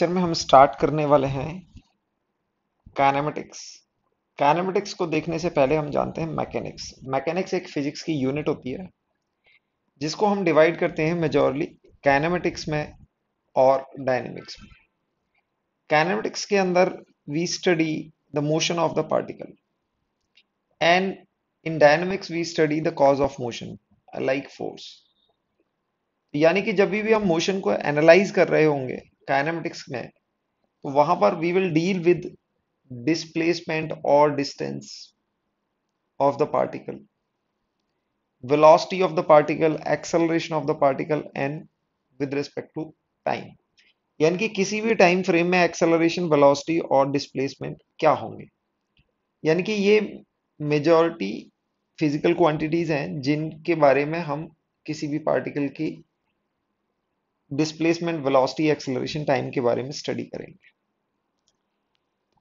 Lecture में हम start करने वाले हैं काइनेमेटिक्स काइनेमेटिक्स को देखने से पहले हम जानते हैं मैकेनिक्स मैकेनिक्स एक फिजिक्स की यूनिट होती है जिसको हम डिवाइड करते हैं मेजॉरली काइनेमेटिक्स में और डायनेमिक्स में काइनेमेटिक्स के अंदर we study the motion of the particle and in dynamics we study the cause of motion like force यानी कि जब भी हम मोशन को एनालाइज कर रहे होंगे काइनेमेटिक्स में तो वहां पर we will deal with displacement और distance of the particle velocity of the particle acceleration of the particle and with respect to time यानी कि किसी भी टाइम फ्रेम में एक्सेलरेशन वेलोसिटी और डिस्प्लेसमेंट क्या होंगे यानी कि ये मेजॉरिटी फिजिकल क्वांटिटीज हैं जिनके बारे में हम किसी भी पार्टिकल की डिस्प्लेसमेंट वेलोसिटी एक्सेलरेशन टाइम के बारे में स्टडी करेंगे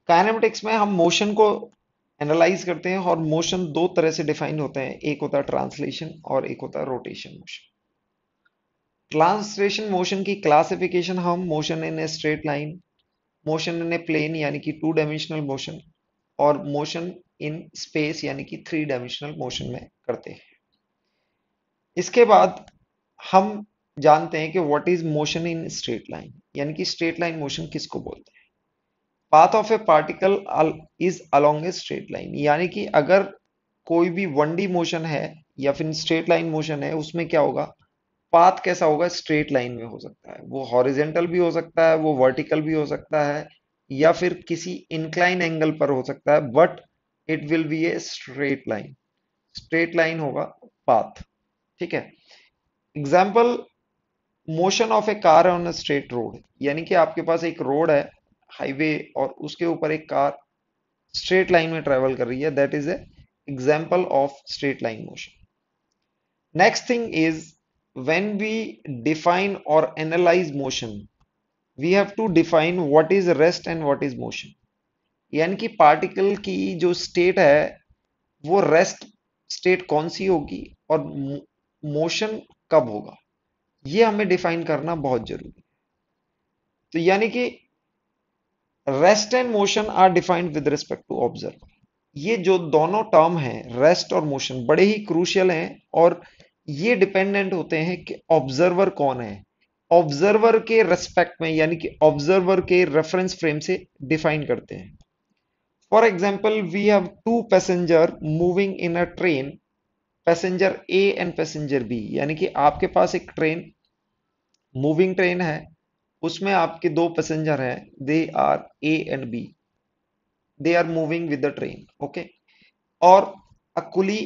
काइनेमेटिक्स में हम मोशन को एनालाइज करते हैं और मोशन दो तरह से डिफाइन होते हैं एक होता है ट्रांसलेशन और एक होता है रोटेशन मोशन ट्रांसलेशन मोशन की क्लासिफिकेशन हम motion in a straight line motion in a plane यानी कि टू डायमेंशनल मोशन और मोशन इन स्पेस यानी कि थ्री डायमेंशनल मोशन में करते हैं इसके बाद हम जानते हैं कि what is motion in straight line यानी कि स्ट्रेट लाइन मोशन किसको बोलते हैं path of a particle is along a straight line यानी कि अगर कोई भी वन डी मोशन है या फिर स्ट्रेट लाइन मोशन है उसमें क्या होगा पाथ कैसा होगा स्ट्रेट लाइन में हो सकता है वो हॉरिजेंटल भी हो सकता है वो वर्टिकल भी हो सकता है या फिर किसी इंक्लाइन एंगल पर हो सकता है but it will be a straight line straight line होगा पाथ ठीक है example motion of a car on a straight road यानी कि आपके पास एक रोड है हाईवे और उसके ऊपर एक कार स्ट्रेट लाइन में ट्रेवल कर रही है that is a example of straight line motion next thing is when we define और analyze motion we have to define what is rest and what is motion यानी कि particle की जो state है वो रेस्ट स्टेट कौन सी होगी और मोशन कब होगा ये हमें डिफाइन करना बहुत जरूरी तो यानी कि rest and motion are defined with respect to observer ये जो दोनों टर्म है रेस्ट और मोशन बड़े ही क्रूशियल हैं और ये डिपेंडेंट होते हैं कि ऑब्जर्वर कौन है ऑब्जर्वर के रेस्पेक्ट में यानी कि ऑब्जर्वर के रेफरेंस फ्रेम से डिफाइन करते हैं for example we have two passenger moving in a train passenger A and passenger B यानी कि आपके पास एक ट्रेन मूविंग ट्रेन है उसमें आपके दो पैसेंजर हैं they are A and B they are moving with the train okay और अकुली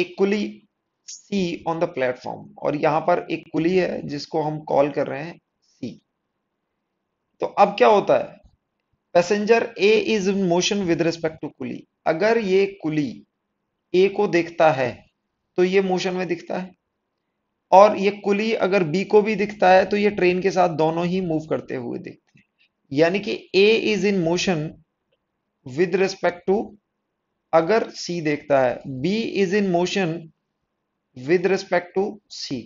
एक कुली सी ऑन द प्लेटफॉर्म और यहां पर एक कुली है जिसको हम कॉल कर रहे हैं सी तो अब क्या होता है passenger A is in motion with respect to कुली अगर ये कुली ए को देखता है तो ये मोशन में दिखता है और ये कुली अगर बी को भी दिखता है तो ये ट्रेन के साथ दोनों ही मूव करते हुए दिखते हैं यानी कि A is in motion with respect to अगर सी देखता है B is in motion with respect to C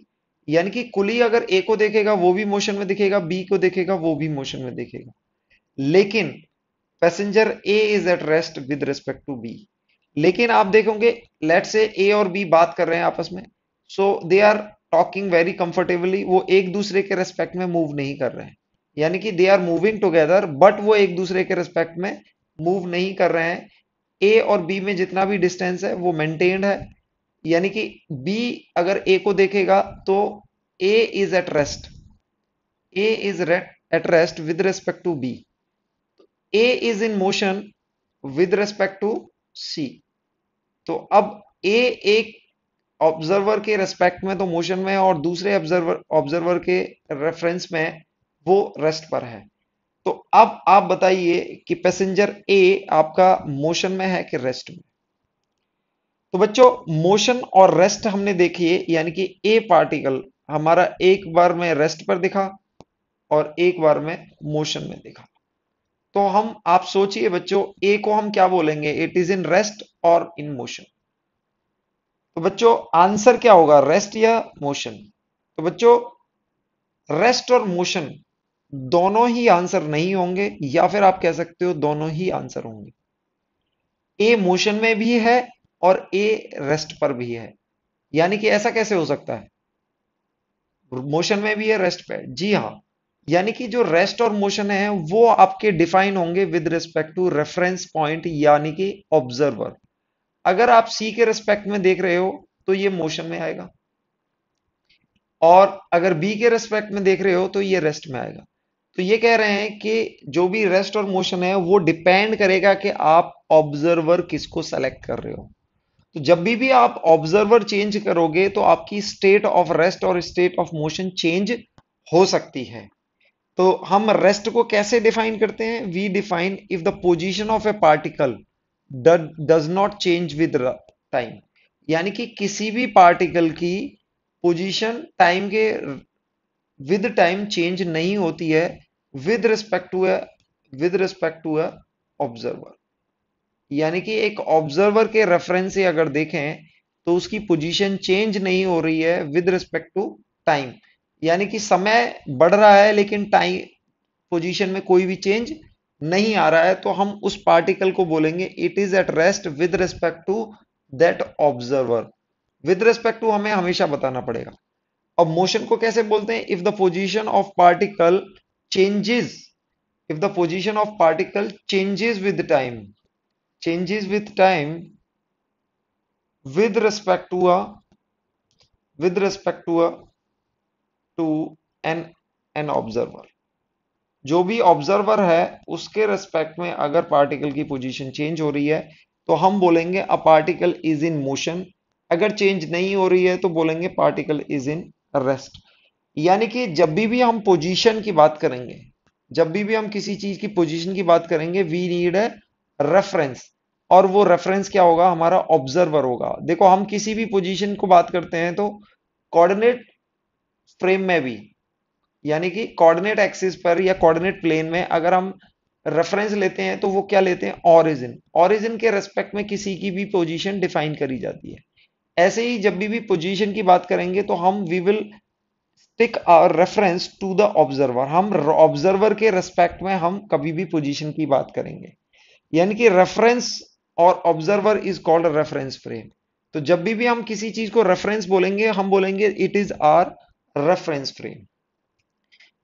यानी कि कुली अगर ए को देखेगा वो भी मोशन में दिखेगा बी को देखेगा वो भी मोशन में दिखेगा लेकिन passenger A is at rest with respect to B लेकिन आप देखोगे लेट से ए और बी बात कर रहे हैं आपस में so they are talking very comfortably वो एक दूसरे के रेस्पेक्ट में मूव नहीं कर रहे हैं यानी कि they are moving together but वो एक दूसरे के रेस्पेक्ट में मूव नहीं कर रहे हैं ए और बी में जितना भी डिस्टेंस है वो मेंटेन्ड है यानी कि बी अगर ए को देखेगा तो A is at rest A is at rest with respect to B A is in motion with respect to C तो अब ए एक ऑब्जर्वर के रेस्पेक्ट में तो मोशन में और दूसरे ऑब्जर्वर ऑब्जर्वर के रेफरेंस में वो रेस्ट पर है तो अब आप बताइए कि पैसेंजर ए आपका मोशन में है कि रेस्ट में तो बच्चों मोशन और रेस्ट हमने देखी है यानी कि ए पार्टिकल हमारा एक बार में रेस्ट पर दिखा और एक बार में मोशन में दिखा तो हम आप सोचिए बच्चों ए को हम क्या बोलेंगे इट इज इन रेस्ट और इन मोशन तो बच्चों आंसर क्या होगा रेस्ट या मोशन तो बच्चों रेस्ट और मोशन दोनों ही आंसर नहीं होंगे या फिर आप कह सकते हो दोनों ही आंसर होंगे ए मोशन में भी है और ए रेस्ट पर भी है यानी कि ऐसा कैसे हो सकता है मोशन में भी है रेस्ट पे जी हाँ यानी कि जो रेस्ट और मोशन है वो आपके डिफाइन होंगे with respect to reference point यानी कि ऑब्जर्वर अगर आप सी के रेस्पेक्ट में देख रहे हो तो ये मोशन में आएगा और अगर बी के रेस्पेक्ट में देख रहे हो तो ये रेस्ट में आएगा तो ये कह रहे हैं कि जो भी रेस्ट और मोशन है वो डिपेंड करेगा कि आप ऑब्जर्वर किसको सेलेक्ट कर रहे हो तो जब भी भी आप ऑब्जर्वर चेंज करोगे तो आपकी स्टेट ऑफ रेस्ट और स्टेट ऑफ मोशन चेंज हो सकती है तो हम रेस्ट को कैसे डिफाइन करते हैं we define if the position of a particle does not change with time यानी कि किसी भी पार्टिकल की पोजिशन टाइम के विद टाइम चेंज नहीं होती है with respect to a with respect to a observer यानी कि एक ऑब्जर्वर के रेफरेंस से अगर देखें तो उसकी पोजीशन चेंज नहीं हो रही है विद रिस्पेक्ट टू टाइम यानी कि समय बढ़ रहा है लेकिन टाइम पोजीशन में कोई भी चेंज नहीं आ रहा है तो हम उस पार्टिकल को बोलेंगे it is at rest with respect to that observer with respect to हमें हमेशा बताना पड़ेगा अब मोशन को कैसे बोलते हैं if the position of particle changes if the position of particle changes with time changes with time with respect to a with respect to a to an an observer जो भी ऑब्जर्वर है उसके respect में अगर particle की position change हो रही है तो हम बोलेंगे a particle is in motion अगर चेंज नहीं हो रही है तो बोलेंगे पार्टिकल इज इन रेस्ट यानी कि जब भी भी हम पोजीशन की बात करेंगे जब भी भी हम किसी चीज की पोजीशन की बात करेंगे वी नीड है रेफरेंस और वो रेफरेंस क्या होगा हमारा ऑब्जर्वर होगा देखो हम किसी भी पोजीशन को बात करते हैं तो कोऑर्डिनेट फ्रेम में भी यानी कि कोऑर्डिनेट एक्सिस पर या कोऑर्डिनेट प्लेन में अगर हम रेफरेंस लेते हैं तो वो क्या लेते हैं ओरिजिन ओरिजिन के रेस्पेक्ट में किसी की भी पोजीशन डिफाइन करी जाती है ऐसे ही जब भी भी पोजीशन की बात करेंगे तो हम we will stick our reference to the observer हम ऑब्जर्वर के रेस्पेक्ट में हम कभी भी पोजीशन की बात करेंगे यानी कि रेफरेंस और observer is called reference frame तो जब भी भी हम किसी चीज को रेफरेंस बोलेंगे हम बोलेंगे it is our reference frame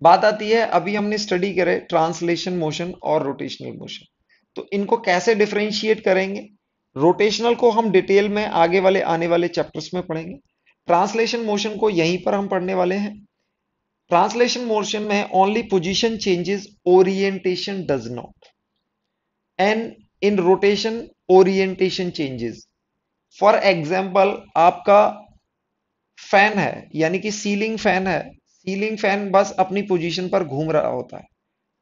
बात आती है अभी हमने स्टडी करे ट्रांसलेशन मोशन और रोटेशनल मोशन तो इनको कैसे डिफ्रेंशिएट करेंगे रोटेशनल को हम डिटेल में आगे वाले आने वाले चैप्टर्स में पढ़ेंगे ट्रांसलेशन मोशन को यहीं पर हम पढ़ने वाले हैं ट्रांसलेशन मोशन में only position changes orientation does not and in rotation orientation changes for example आपका फैन है यानी कि सीलिंग फैन है सीलिंग फैन बस अपनी पोजीशन पर घूम रहा होता है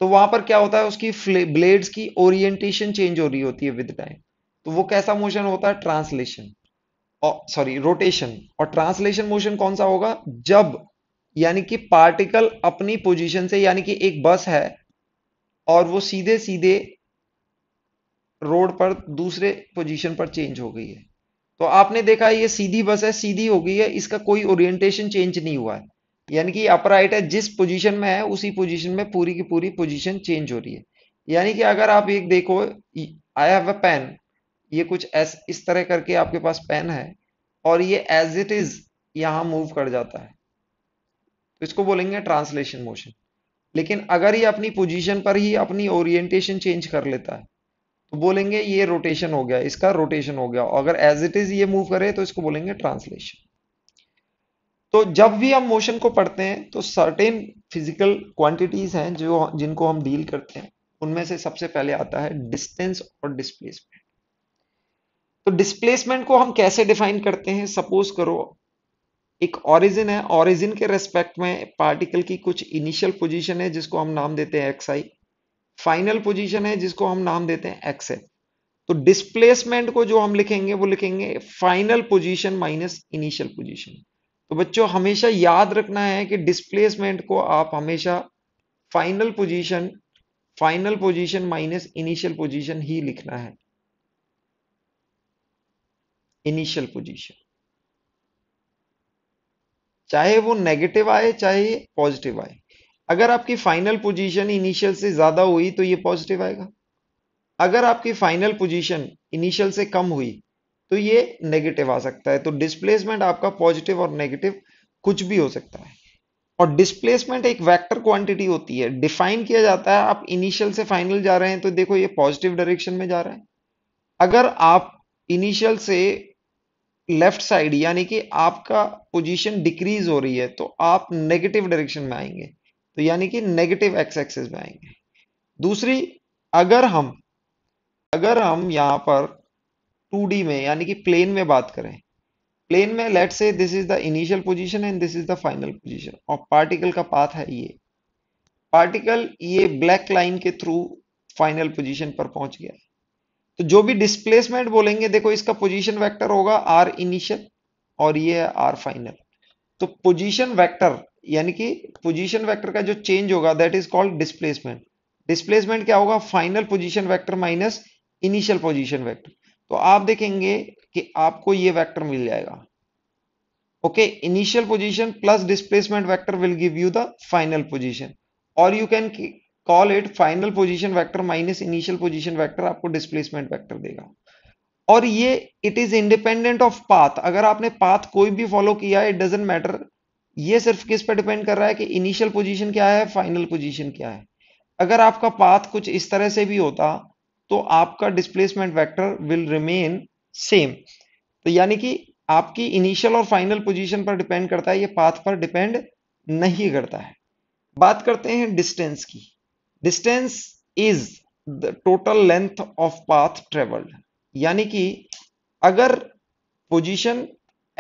तो वहां पर क्या होता है उसकी ब्लेड्स की ओरिएंटेशन चेंज हो रही होती है विद टाइम तो वो कैसा मोशन होता है ट्रांसलेशन सॉरी रोटेशन और ट्रांसलेशन मोशन कौन सा होगा जब यानी कि पार्टिकल अपनी पोजीशन से यानी कि एक बस है और वो सीधे सीधे रोड पर दूसरे पोजीशन पर चेंज हो गई है तो आपने देखा ये सीधी बस है सीधी हो गई है इसका कोई ओरिएंटेशन चेंज नहीं हुआ है यानी कि अपर राइट है जिस पोजीशन में है उसी पोजीशन में पूरी की पूरी पोजीशन चेंज हो रही है यानी कि अगर आप एक देखो आई हैव अ पेन ये कुछ एस इस तरह करके आपके पास पेन है और ये एज इट इज यहां मूव कर जाता है तो इसको बोलेंगे ट्रांसलेशन मोशन लेकिन अगर ये अपनी पोजीशन पर ही अपनी ओरिएंटेशन चेंज कर लेता है तो बोलेंगे ये रोटेशन हो गया इसका रोटेशन हो गया अगर एज इट इज ये मूव करे तो इसको बोलेंगे ट्रांसलेशन तो जब भी हम मोशन को पढ़ते हैं तो सर्टेन फिजिकल क्वांटिटीज हैं जो जिनको हम डील करते हैं उनमें से सबसे पहले आता है डिस्टेंस और डिस्प्लेसमेंट तो डिस्प्लेसमेंट को हम कैसे डिफाइन करते हैं सपोज करो एक ऑरिजिन है ऑरिजिन के रेस्पेक्ट में पार्टिकल की कुछ इनिशियल पोजीशन है जिसको हम नाम देते हैं एक्स आई फाइनल पोजीशन है जिसको हम नाम देते हैं है तो डिस्प्लेसमेंट को जो हम लिखेंगे वो लिखेंगे final position minus initial position तो बच्चों हमेशा याद रखना है कि डिस्प्लेसमेंट को आप हमेशा final position final position minus initial position ही लिखना है इनिशियल पोजीशन चाहे वो नेगेटिव आए चाहे पॉजिटिव आए अगर आपकी फाइनल पोजीशन इनिशियल से ज़्यादा हुई तो ये पॉजिटिव आएगा अगर आपकी फाइनल पोजीशन इनिशियल से कम हुई तो ये नेगेटिव आ सकता है तो डिस्प्लेसमेंट आपका पॉजिटिव और नेगेटिव कुछ भी हो सकता है और डिस्प्लेसमेंट एक वेक्टर क्वांटिटी होती है डिफाइन किया जाता है आप इनिशियल से फाइनल जा रहे हैं तो देखो ये पॉजिटिव डायरेक्शन में जा रहा है अगर आप इनिशियल से लेफ्ट साइड यानी कि आपका पोजीशन डिक्रीज हो रही है तो आप नेगेटिव डायरेक्शन में आएंगे तो यानी कि नेगेटिव एक्स एक्सेस में आएंगे दूसरी अगर हम अगर हम यहां पर 2D में यानी कि प्लेन में बात करें प्लेन में let say this is the initial position and this is the final position और पार्टिकल का पाथ है ये पार्टिकल ये ब्लैक लाइन के थ्रू फाइनल पोजीशन पर पहुंच गया तो जो भी डिस्प्लेसमेंट बोलेंगे देखो इसका पोजीशन वेक्टर होगा आर इनिशियल और ये है आर फाइनल तो पोजीशन वेक्टर यानी कि पोजीशन वेक्टर का जो चेंज होगा that is called displacement displacement क्या होगा final position vector minus initial position vector तो आप देखेंगे कि आपको ये वेक्टर मिल जाएगा okay initial position plus displacement vector will give you the final position और you can call it final position vector minus initial position vector आपको डिस्प्लेसमेंट वेक्टर देगा और ये it is independent of path अगर आपने path कोई भी follow किया इट डजेंट मैटर ये सिर्फ किस पर डिपेंड कर रहा है कि इनिशियल पोजीशन क्या है फाइनल पोजीशन क्या है अगर आपका पाथ कुछ इस तरह से भी होता तो आपका displacement vector will remain same तो यानी कि आपकी इनिशियल और फाइनल पोजीशन पर डिपेंड करता है ये पाथ पर डिपेंड नहीं करता है बात करते हैं डिस्टेंस की distance is the total length of path travelled यानी कि अगर पोजीशन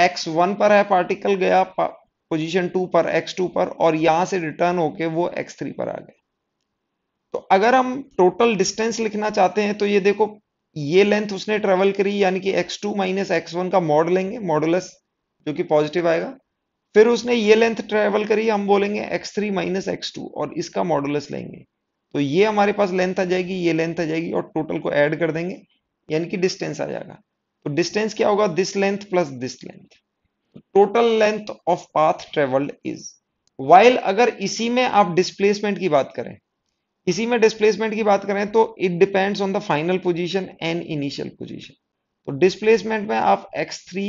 x1 पर है पार्टिकल गया पोजीशन टू पर एक्स टू पर और यहां से रिटर्न होके वो एक्स थ्री पर आ गए तो अगर हम टोटल डिस्टेंस लिखना चाहते हैं तो ये देखो ये लेंथ उसने ट्रेवल करी यानी कि X two minus x one का मॉड लेंगे मॉडुलस जो कि पॉजिटिव आएगा फिर उसने ये लेंथ ट्रेवल करी हम बोलेंगे X three minus X two और इसका मॉडुलस लेंगे तो ये हमारे पास लेंथ आ जाएगी ये लेंथ आ जाएगी और टोटल को एड कर देंगे यानी कि डिस्टेंस आ जाएगा तो डिस्टेंस क्या होगा this length plus this length total length of path travelled is while अगर इसी में आप डिस्प्लेसमेंट की बात करें इसी में डिस्प्लेसमेंट की बात करें तो it depends on the final position and initial position तो डिस्प्लेसमेंट में आप X three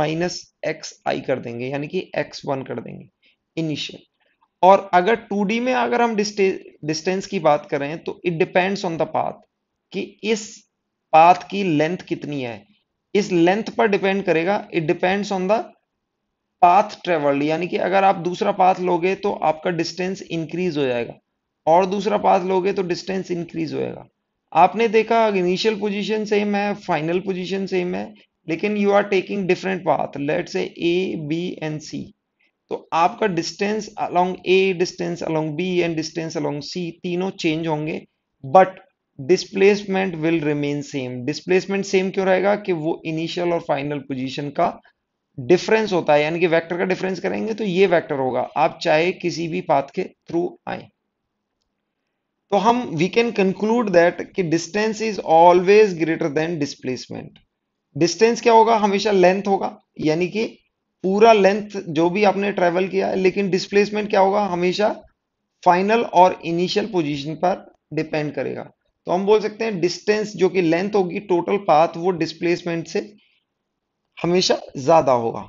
minus X I कर देंगे यानी कि एक्स वन कर देंगे इनिशियल और अगर टू डी में अगर हम डिस्टेंस की बात करें तो it depends on the path कि इस पाथ की लेंथ कितनी है इस लेंथ पर डिपेंड करेगा it depends on the path travelled यानी कि अगर आप दूसरा पाथ लोगे तो आपका डिस्टेंस इंक्रीज हो जाएगा और दूसरा पाथ लोगे तो डिस्टेंस इंक्रीज हो जाएगा आपने देखा इनिशियल पोजीशन सेम है फाइनल पोजीशन सेम है लेकिन you are taking different path let say A B and C तो आपका distance along A distance along B and distance along C तीनों चेंज होंगे but displacement will remain same displacement same क्यों रहेगा कि वो इनिशियल और फाइनल पोजिशन का डिफरेंस होता है यानी कि वेक्टर का डिफरेंस करेंगे तो ये वेक्टर होगा आप चाहे किसी भी पाथ के थ्रू आए तो हम वी कैन कंक्लूड दैट कि distance is always greater than displacement distance क्या होगा हमेशा लेंथ होगा यानी कि पूरा लेंथ जो भी आपने ट्रेवल किया है लेकिन डिस्प्लेसमेंट क्या होगा हमेशा फाइनल और इनिशियल पोजिशन पर डिपेंड करेगा तो हम बोल सकते हैं डिस्टेंस जो कि लेंथ होगी टोटल पाथ वो डिस्प्लेसमेंट से हमेशा ज्यादा होगा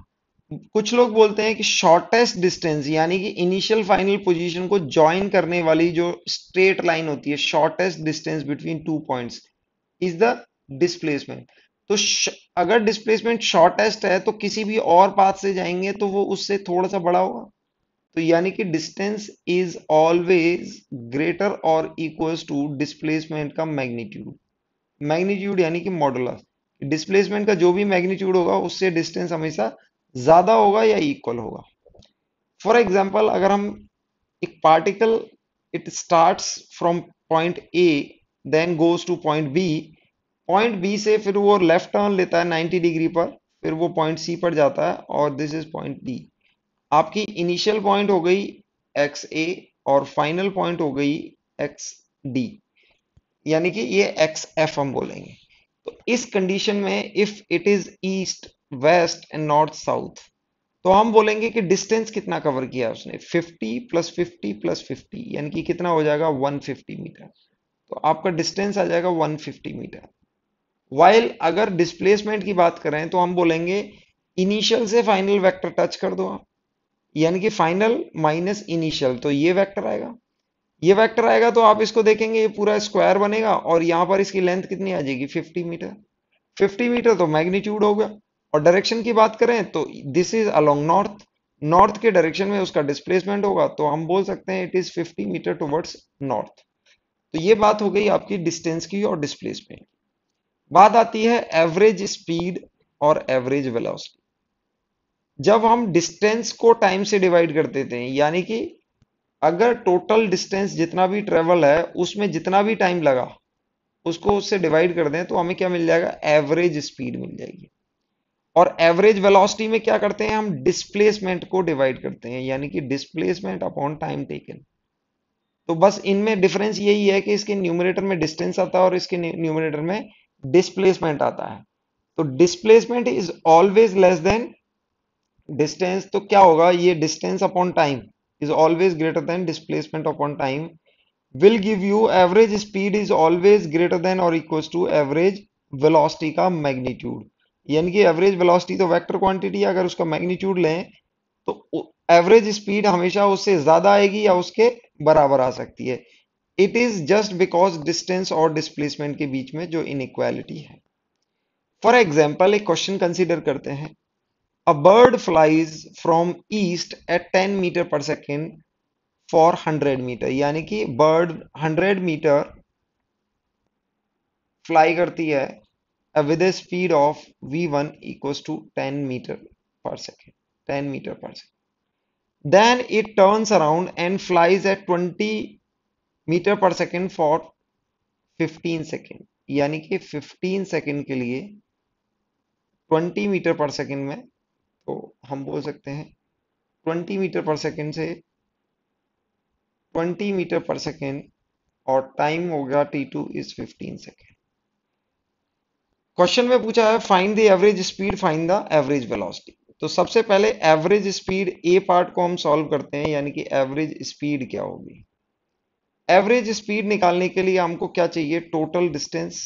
कुछ लोग बोलते हैं कि शॉर्टेस्ट डिस्टेंस यानी कि इनिशियल फाइनल पोजीशन को ज्वाइन करने वाली जो स्ट्रेट लाइन होती है shortest distance between two points is the displacement तो अगर डिस्प्लेसमेंट शॉर्टेस्ट है तो किसी भी और पाथ से जाएंगे तो वो उससे थोड़ा सा बड़ा होगा तो यानी कि डिस्टेंस इज ऑलवेज ग्रेटर और इक्वल्स टू डिस्प्लेसमेंट का मैग्नीट्यूड मैग्नीट्यूड यानी कि मॉडुलस डिस्प्लेसमेंट का जो भी मैग्नीट्यूड होगा उससे डिस्टेंस हमेशा ज्यादा होगा या इक्वल होगा फॉर एग्जाम्पल अगर हम एक particle it start from point A then goes to point B point B से फिर वो लेफ्ट टर्न लेता है 90 डिग्री पर फिर वो पॉइंट सी पर जाता है और दिस इज पॉइंट डी आपकी इनिशियल पॉइंट हो गई एक्स ए और फाइनल पॉइंट हो गई एक्स डी यानी कि ये एक्स एफ हम बोलेंगे तो इस कंडीशन में if it is east west and north south तो हम बोलेंगे कि डिस्टेंस कितना कवर किया उसने 50 प्लस 50 प्लस 50 यानी कि कितना हो जाएगा 150 मीटर तो आपका डिस्टेंस आ जाएगा 150 मीटर वाइल अगर डिस्प्लेसमेंट की बात करें तो हम बोलेंगे इनिशियल से फाइनल वेक्टर टच कर दो आप यानी कि फाइनल माइनस इनिशियल तो ये वेक्टर आएगा ये वेक्टर आएगा तो आप इसको देखेंगे ये पूरा स्क्वायर बनेगा और यहां पर इसकी लेंथ कितनी आ जाएगी 50 मीटर 50 मीटर तो मैग्नीट्यूड होगा और डायरेक्शन की बात करें तो this is along north north के डायरेक्शन में उसका डिस्प्लेसमेंट होगा तो हम बोल सकते हैं it is 50 meter towards north तो ये बात हो गई आपकी डिस्टेंस की और डिस्प्लेसमेंट बात आती है एवरेज स्पीड और एवरेज वेलोसिटी जब हम डिस्टेंस को टाइम से डिवाइड कर देते हैं यानी कि अगर टोटल डिस्टेंस जितना भी ट्रेवल है उसमें जितना भी टाइम लगा उसको उससे डिवाइड कर दें तो हमें क्या मिल जाएगा एवरेज स्पीड मिल जाएगी और एवरेज वेलोसिटी में क्या करते हैं हम डिस्प्लेसमेंट को डिवाइड करते हैं यानी कि डिस्प्लेसमेंट अपॉन टाइम टेकन तो बस इनमें डिफरेंस यही है कि इसके न्यूमिनेटर में डिस्टेंस आता है और इसके न्यूमिनेटर में डिस्प्लेसमेंट आता है तो displacement is always less than distance तो क्या होगा ये distance upon time is always greater than displacement upon time will give you average speed is always greater than or equals to average velocity का magnitude यानी कि average velocity तो vector quantity अगर उसका magnitude लें तो average speed हमेशा उससे ज़्यादा आएगी या उसके बराबर आ सकती है it is just because distance और डिस्प्लेसमेंट के बीच में जो इनक्वालिटी है फॉर एग्जाम्पल एक क्वेश्चन कंसिडर करते हैं A bird flies from east at 10 meter per second for 100 meter यानी कि bird 100 meter fly करती है with a speed of v1 equals to 10 meter per second 10 meter per second then it turns around and flies at 20 meter per second for 15 second यानी कि 15 second के लिए 20 metre पर second में तो हम बोल सकते हैं 20 मीटर पर सेकेंड से 20 मीटर पर सेकेंड और टाइम होगा T two is fifteen second question में पूछा है find the average speed find the average velocity तो सबसे पहले एवरेज स्पीड ए पार्ट को हम सॉल्व करते हैं यानी कि एवरेज स्पीड क्या होगी एवरेज स्पीड निकालने के लिए हमको क्या चाहिए total distance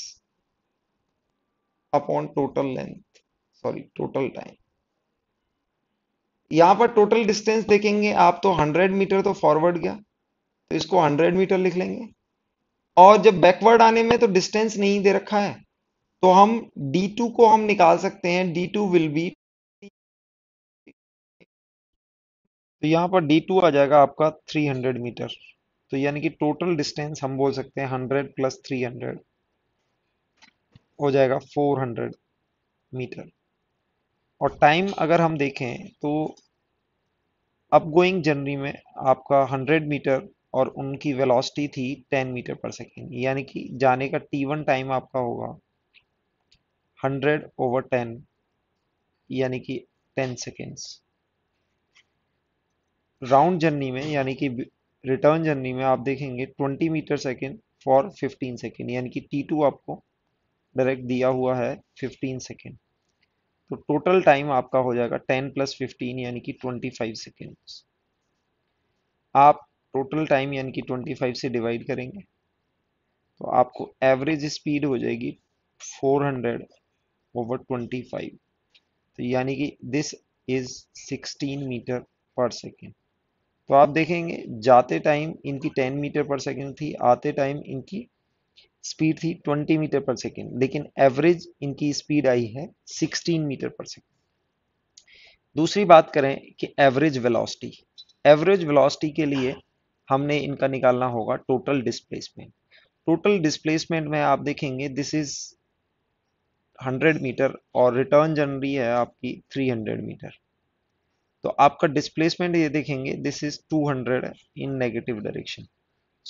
upon total length sorry total time यहां पर टोटल डिस्टेंस देखेंगे आप तो 100 मीटर तो फॉरवर्ड गया तो इसको 100 मीटर लिख लेंगे और जब बैकवर्ड आने में तो डिस्टेंस नहीं दे रखा है तो हम d2 को हम निकाल सकते हैं d2 विल बी तो यहाँ पर d2 आ जाएगा आपका 300 मीटर तो यानी कि टोटल डिस्टेंस हम बोल सकते हैं 100 प्लस 300 हो जाएगा 400 मीटर और टाइम अगर हम देखें तो अपगोइंग जर्नी में आपका 100 मीटर और उनकी वेलोसिटी थी 10 मीटर पर सेकेंड यानी कि जाने का टी वन टाइम आपका होगा 100 ओवर 10 यानी कि 10 सेकेंड्स राउंड जर्नी में यानी कि रिटर्न जर्नी में आप देखेंगे 20 मीटर सेकेंड फॉर 15 सेकेंड यानी कि टी टू आपको डायरेक्ट दिया हुआ है 15 सेकेंड तो टोटल टाइम आपका हो जाएगा 10 प्लस 15 यानी कि 25 सेकेंड्स आप टोटल टाइम यानी कि 25 से डिवाइड करेंगे तो आपको एवरेज स्पीड हो जाएगी 400 ओवर 25 तो यानी कि this is 16 meter per second तो आप देखेंगे जाते टाइम इनकी 10 मीटर पर सेकेंड थी आते टाइम इनकी स्पीड थी 20 मीटर पर सेकेंड लेकिन एवरेज इनकी स्पीड आई है 16 मीटर पर सेकेंड दूसरी बात करें कि एवरेज वेलोसिटी एवरेज वेलोसिटी के लिए हमने इनका निकालना होगा टोटल डिस्प्लेसमेंट टोटल डिस्प्लेसमेंट में आप देखेंगे दिस इज 100 मीटर और रिटर्न जनरी है आपकी 300 मीटर तो आपका डिस्प्लेसमेंट ये देखेंगे this is 200 in negative direction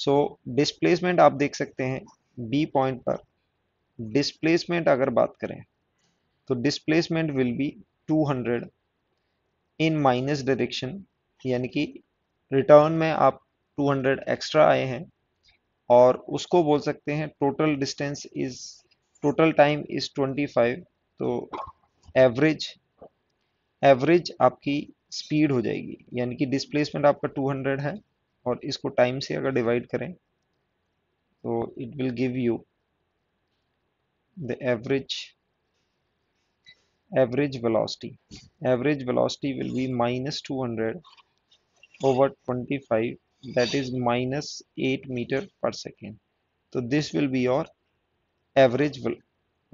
so displacement आप देख सकते हैं बी पॉइंट पर डिस्प्लेसमेंट अगर बात करें तो displacement will be 200 in minus direction यानी कि रिटर्न में आप 200 एक्स्ट्रा आए हैं और उसको बोल सकते हैं total distance is total time is 25 तो एवरेज एवरेज आपकी स्पीड हो जाएगी यानी कि डिस्प्लेसमेंट आपका 200 है और इसको टाइम से अगर डिवाइड करें so it will give you the average average velocity average velocity will be minus 200 over 25 that is minus 8 meter per second so this will be your average ve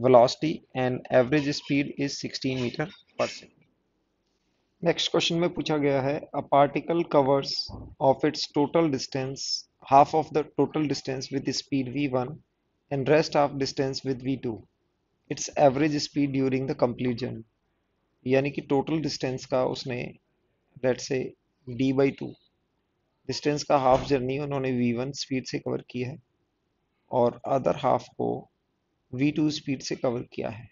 velocity and average speed is 16 meter per second next question में पूछा गया है a particle covers of its total distance half of the total distance with the speed v1 and rest half distance with v2 its average speed during the complete journey yani ki total distance ka usne let's say d by 2 distance ka half journey unhone v1 speed se cover cover hai aur other half ko v2 speed se cover kiya hai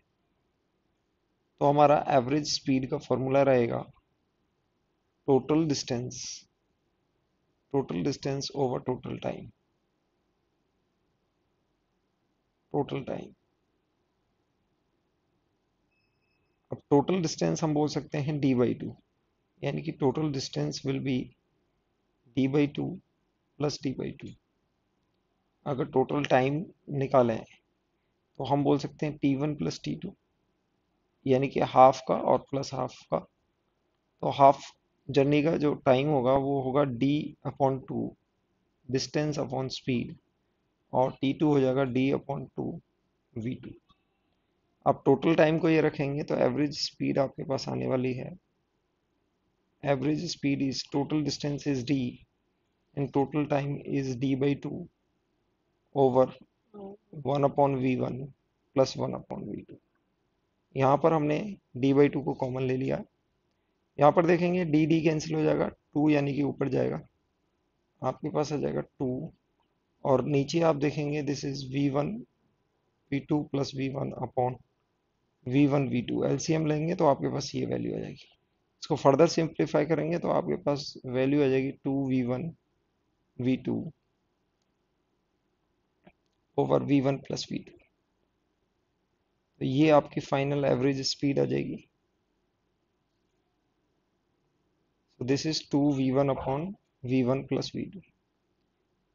तो हमारा average speed का formula रहेगा total distance total distance over total time total time अब total distance हम बोल सकते हैं D by two यानी कि total distance will be D by two plus D by two अगर टोटल टाइम निकालें तो हम बोल सकते हैं T one plus T two यानी कि हाफ का और प्लस हाफ का तो हाफ जर्नी का जो टाइम होगा वो होगा D upon two distance upon speed और टी टू हो जाएगा D upon two V two आप टोटल टाइम को ये रखेंगे तो एवरेज स्पीड आपके पास आने वाली है average speed is total distance is D and total time is D by two over one upon V one plus one upon V two यहाँ पर हमने डी बाई टू को कॉमन ले लिया यहाँ पर देखेंगे डी डी कैंसिल हो जाएगा टू यानी कि ऊपर जाएगा आपके पास आ जाएगा टू और नीचे आप देखेंगे this is V one V two plus V one upon V one V two L C M लेंगे तो आपके पास ये वैल्यू आ जाएगी इसको फर्दर सिंप्लीफाई करेंगे तो आपके पास वैल्यू आ जाएगी two V one V two over V one plus V two तो ये आपकी फाइनल एवरेज स्पीड आ जाएगी this is two V one upon V one plus V v2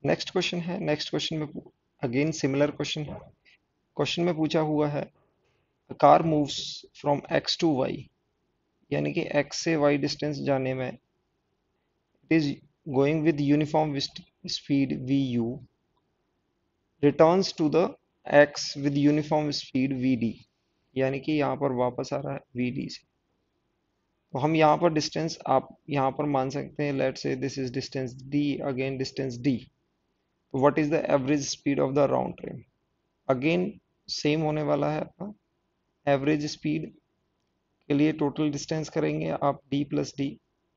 next question है नेक्स्ट क्वेश्चन में अगेन सिमिलर क्वेश्चन है question में पूछा हुआ है car move from X to Y यानी कि एक्स से वाई डिस्टेंस जाने में it is going with uniform speed we you return to the X with uniform speed V D यानी कि यहाँ पर वापस आ रहा है वी डी से तो हम यहाँ पर डिस्टेंस आप यहाँ पर मान सकते हैं let's say this is distance D again distance D what is the average speed of the round train again same होने वाला है आपका एवरेज स्पीड के लिए टोटल डिस्टेंस करेंगे आप डी प्लस डी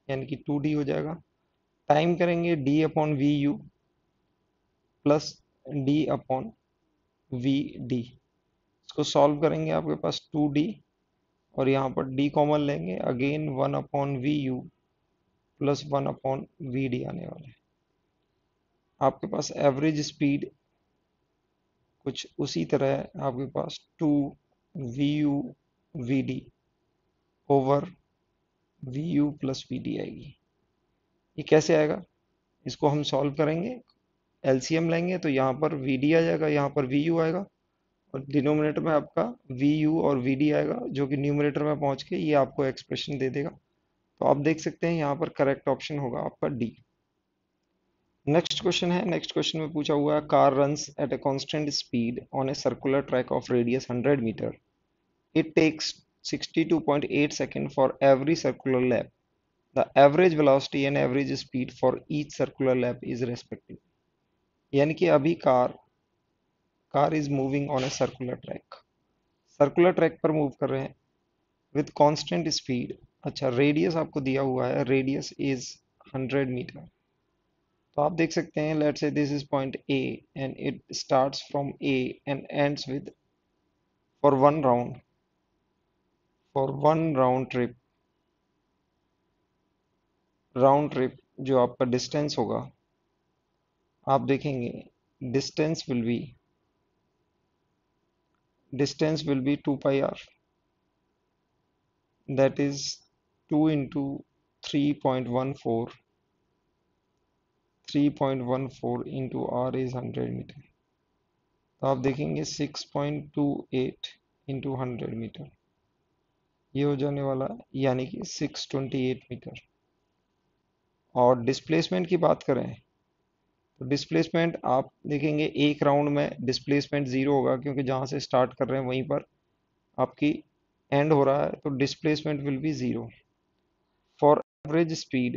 यानी कि टू डी हो जाएगा टाइम करेंगे D upon V U plus D upon V D इसको सॉल्व करेंगे आपके पास टू डी और यहाँ पर डी कॉमन लेंगे again one upon V U plus one upon V D आने वाला है आपके पास एवरेज स्पीड कुछ उसी तरह है आपके पास two V U V D over V U plus V D आएगी ये कैसे आएगा इसको हम सॉल्व करेंगे एलसीएम लेंगे तो यहाँ पर वी डी आ जाएगा यहाँ पर वी यू आएगा और डिनोमिनेटर में आपका वी यू और वी डी आएगा जो कि न्यूमिनेटर में पहुंच के ये आपको एक्सप्रेशन दे देगा तो आप देख सकते हैं यहाँ पर करेक्ट ऑप्शन होगा आपका डी नेक्स्ट क्वेश्चन है नेक्स्ट क्वेश्चन में पूछा हुआ है car run at a constant speed on a circular track of radius hundred meter it takes 62.8 second for every circular lap the average velocity and average speed for each circular lap is respective यानी कि अभी car car is moving on a circular track circular track पर मूव कर रहे हैं with constant speed अच्छा radius आपको दिया हुआ है रेडियस इज हंड्रेड मीटर तो आप देख सकते हैं let's say this is point A and it start from A and ends with for one round for one round trip round trip जो आपका डिस्टेंस होगा आप देखेंगे distance will be distance will be 2 pi r that is 2 into 3.14 3.14 into r is 100 meter तो आप देखेंगे 6.28 into hundred metre ये हो जाने वाला यानी कि 628 मीटर और डिस्प्लेसमेंट की बात करें तो डिस्प्लेसमेंट आप देखेंगे एक राउंड में डिस्प्लेसमेंट ज़ीरो होगा क्योंकि जहाँ से स्टार्ट कर रहे हैं वहीं पर आपकी एंड हो रहा है तो displacement will be zero for average speed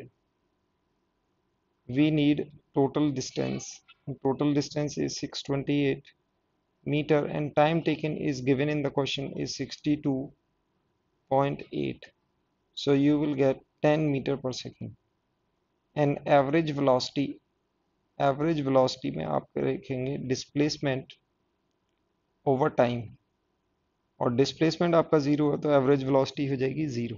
we need total distance total distance is 628 meter and time taken is given in the question is 62.8 so you will get 10 meter per second and average velocity average velocity में आप देखेंगे displacement over time और displacement आपका zero है तो average velocity हो जाएगी zero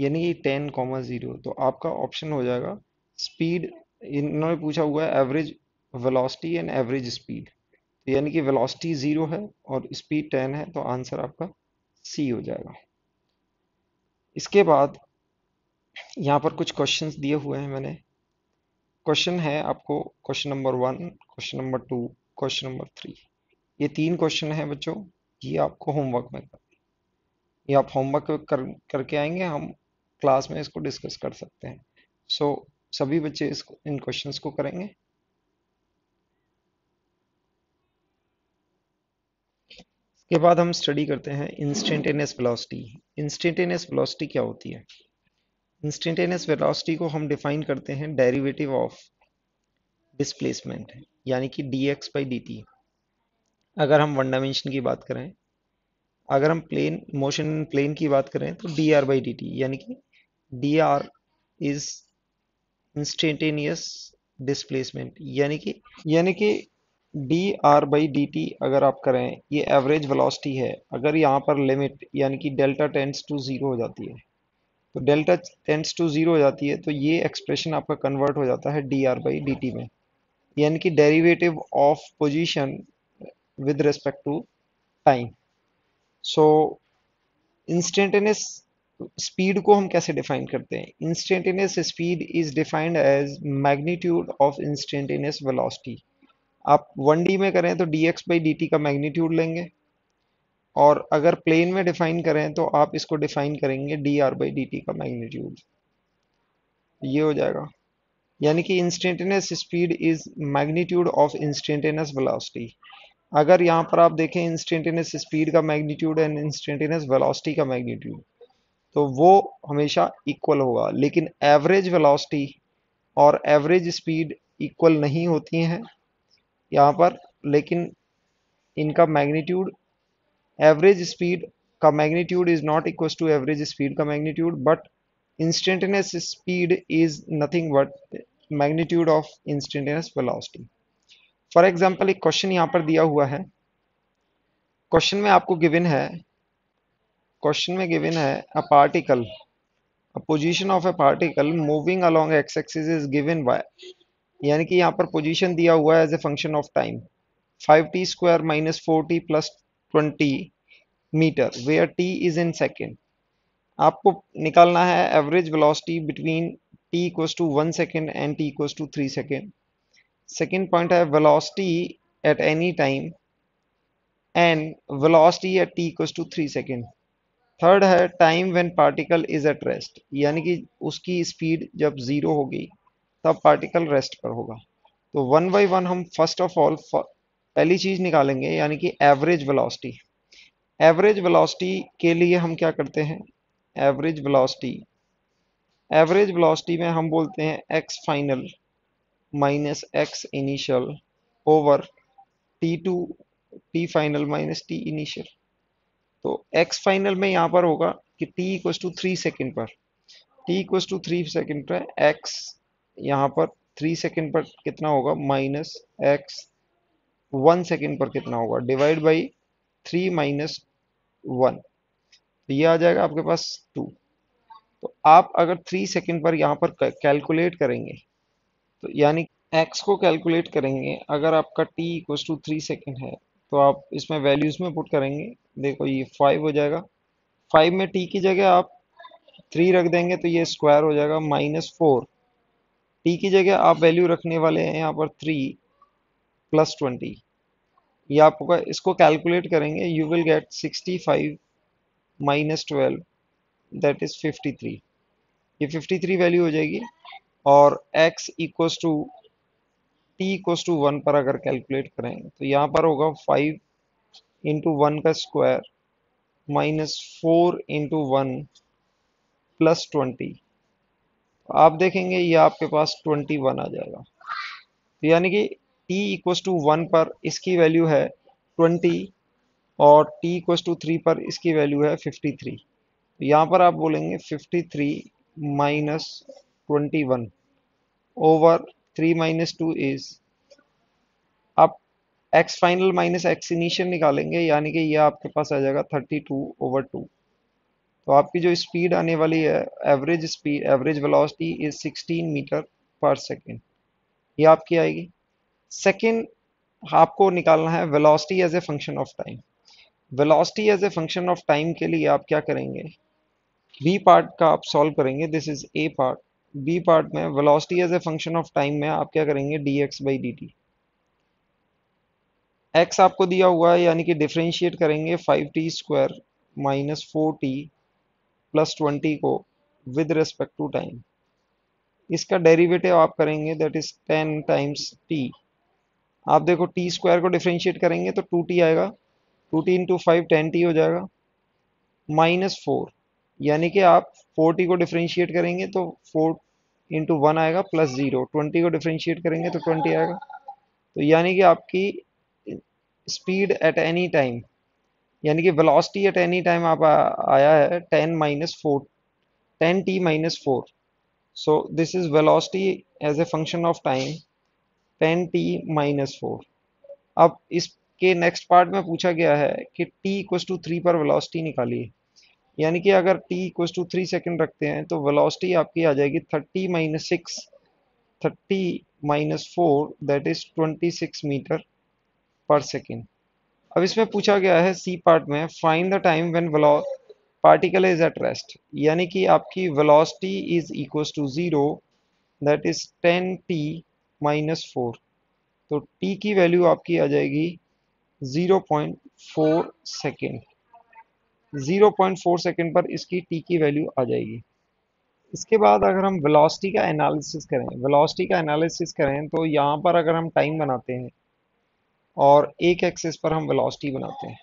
यानी कि टेन कॉमा ज़ीरो तो आपका ऑप्शन हो जाएगा स्पीड इन्होंने पूछा हुआ है average velocity and average speed तो यानी कि वेलोसिटी ज़ीरो है और स्पीड टेन है तो आंसर आपका सी हो जाएगा इसके बाद यहाँ पर कुछ क्वेश्चंस दिए हुए हैं मैंने क्वेश्चन है आपको question number one question number two question number three ये तीन क्वेश्चन है बच्चों ये आपको होमवर्क में कर ये आप होमवर्क कर करके आएंगे हम क्लास में इसको डिस्कस कर सकते हैं सो so, सभी बच्चे इसको इन क्वेश्चंस को करेंगे इसके बाद हम स्टडी करते हैं इंस्टेंटेनियस वेलोसिटी इंस्टेंटेनियस वेलोसिटी क्या होती है इंस्टेंटेनियस वेलोसिटी को हम डिफाइन करते हैं डेरिवेटिव ऑफ डिस्प्लेसमेंट यानी कि D x by D T अगर हम वन डायमेंशन की बात करें अगर हम प्लेन मोशन प्लेन की बात करें तो D are by D T यानी कि D R is instantaneous displacement यानी कि यानी कि D R by D T अगर आप करें ये एवरेज वेलोसिटी है अगर यहाँ पर लिमिट यानी कि डेल्टा टेंस टू ज़ीरो हो जाती है तो डेल्टा टेंस टू ज़ीरो हो जाती है तो ये एक्सप्रेशन आपका कन्वर्ट हो जाता है D are by D T में यानी कि derivative of position with respect to time so instantaneous speed को हम कैसे डिफाइन करते हैं instantaneous speed is defined as magnitude of instantaneous velocity आप वन डी में करें तो D x by D T का मैग्नीट्यूड लेंगे और अगर प्लेन में डिफाइन करें तो आप इसको डिफाइन करेंगे D are by D T का मैग्नीट्यूड ये हो जाएगा यानी कि instantaneous speed is magnitude of instantaneous velocity अगर यहाँ पर आप देखें इंस्टेंटेनियस स्पीड का मैग्नीट्यूड एंड इंस्टेंटेनियस वेलोसिटी का मैग्नीट्यूड तो वो हमेशा इक्वल होगा लेकिन एवरेज वेलोसिटी और एवरेज स्पीड इक्वल नहीं होती हैं यहाँ पर लेकिन इनका मैग्नीट्यूड एवरेज स्पीड का magnitude is not equal to average speed का magnitude but instantaneous speed is nothing but magnitude of instantaneous velocity for example एक क्वेश्चन यहाँ पर दिया हुआ है क्वेश्चन में आपको गिवन है क्वेश्चन में गिवन है a particle a position of a particle moving along X axis is given by यानी कि यहाँ पर पोजीशन दिया हुआ है as a function of time five T square minus four T plus 20 meter where T is in second आपको निकालना है average velocity between T equals to one second and T equals to three second second point है velocity at any time and velocity at T equals to three second third है time when particle is at rest यानी कि उसकी speed जब zero होगी तब particle rest पर होगा तो वन बाई वन हम फर्स्ट ऑफ ऑल पहली चीज निकालेंगे यानी कि एवरेज वेलोसिटी एवरेज वेलोसिटी के लिए हम क्या करते हैं एवरेज वेलोसिटी एवरेज वेलोसिटी में हम बोलते हैं X final minus x initial over T two T final minus T initial तो एक्स फाइनल में यहाँ पर होगा कि T equal to three second पर T equal to three second पर एक्स यहाँ पर थ्री सेकेंड पर कितना होगा माइनस एक्स वन सेकेंड पर कितना होगा divide by three minus one तो ये आ जाएगा आपके पास टू तो आप अगर थ्री सेकेंड पर यहाँ पर कैलकुलेट करेंगे तो यानी एक्स को कैलकुलेट करेंगे अगर आपका t equals to three second है तो आप इसमें वैल्यूज में पुट करेंगे देखो ये फाइव हो जाएगा फाइव में टी की जगह आप थ्री रख देंगे तो ये स्क्वायर हो जाएगा माइनस फोर टी की जगह आप वैल्यू रखने वाले हैं यहाँ पर थ्री प्लस ट्वेंटी ये आपका इसको कैलकुलेट करेंगे you will get sixty five minus twelve that is fifty three ये फिफ्टी थ्री वैल्यू हो जाएगी और x equals to t equals to one पर अगर कैलकुलेट करें तो यहाँ पर होगा फाइव इंटू वन का square minus four into one plus twenty आप देखेंगे ये आपके पास ट्वेंटी वन आ जाएगा तो यानी कि t इक्वस टू वन पर इसकी वैल्यू है ट्वेंटी और t इक्वस टू थ्री पर इसकी वैल्यू है फिफ्टी थ्री तो यहाँ पर आप बोलेंगे fifty three minus twenty one over three minus two is आप x final minus x initial निकालेंगे यानी कि यह आपके पास आ जाएगा थर्टी टू ओवर टू तो आपकी जो स्पीड आने वाली है average speed average velocity is 16 meter per second ये आपकी आएगी सेकेंड आपको निकालना है velocity as a function of time velocity as a function of time के लिए आप क्या करेंगे बी पार्ट का आप सॉल्व करेंगे this is a part B part में velocity as a function of time में आप क्या करेंगे d x by D t x आपको दिया हुआ है यानी कि डिफ्रेंशिएट करेंगे five T square minus four T plus twenty को विद रेस्पेक्ट टू टाइम इसका डेरिवेटिव आप करेंगे that is ten times t आप देखो टी स्क्वायर को डिफ्रेंशिएट करेंगे तो टू टी आएगा two T into five ten t हो जाएगा माइनस फोर यानी कि आप फोर टी को डिफ्रेंशिएट करेंगे तो फोर इंटू वन आएगा प्लस ज़ीरो ट्वेंटी को डिफ्रेंशिएट करेंगे तो ट्वेंटी आएगा तो यानी कि आपकी स्पीड एट एनी टाइम यानी कि वेलोसिटी एट एनी टाइम आप आ, आया है ten minus four ten t minus four so this is velocity as a function of time ten t minus four अब इसके नेक्स्ट पार्ट में पूछा गया है कि टी इक्व टू थ्री पर वेलोसिटी निकालिए यानी कि अगर t equal to three second रखते हैं तो वेलोसिटी आपकी आ जाएगी thirty minus six thirty minus four that is twenty six meter per second अब इसमें पूछा गया है सी पार्ट में फाइंड द टाइम वेलो पार्टिकल इज एट रेस्ट यानी कि आपकी velocity is equal to zero that is ten t minus four तो टी की वैल्यू आपकी आ जाएगी zero point four second zero point four second पर इसकी टी की वैल्यू आ जाएगी इसके बाद अगर हम वेलोसिटी का एनालिसिस करें वेलोसिटी का एनालिसिस करें तो यहाँ पर अगर हम टाइम बनाते हैं और एक एक्सेस पर हम वेलोसिटी बनाते हैं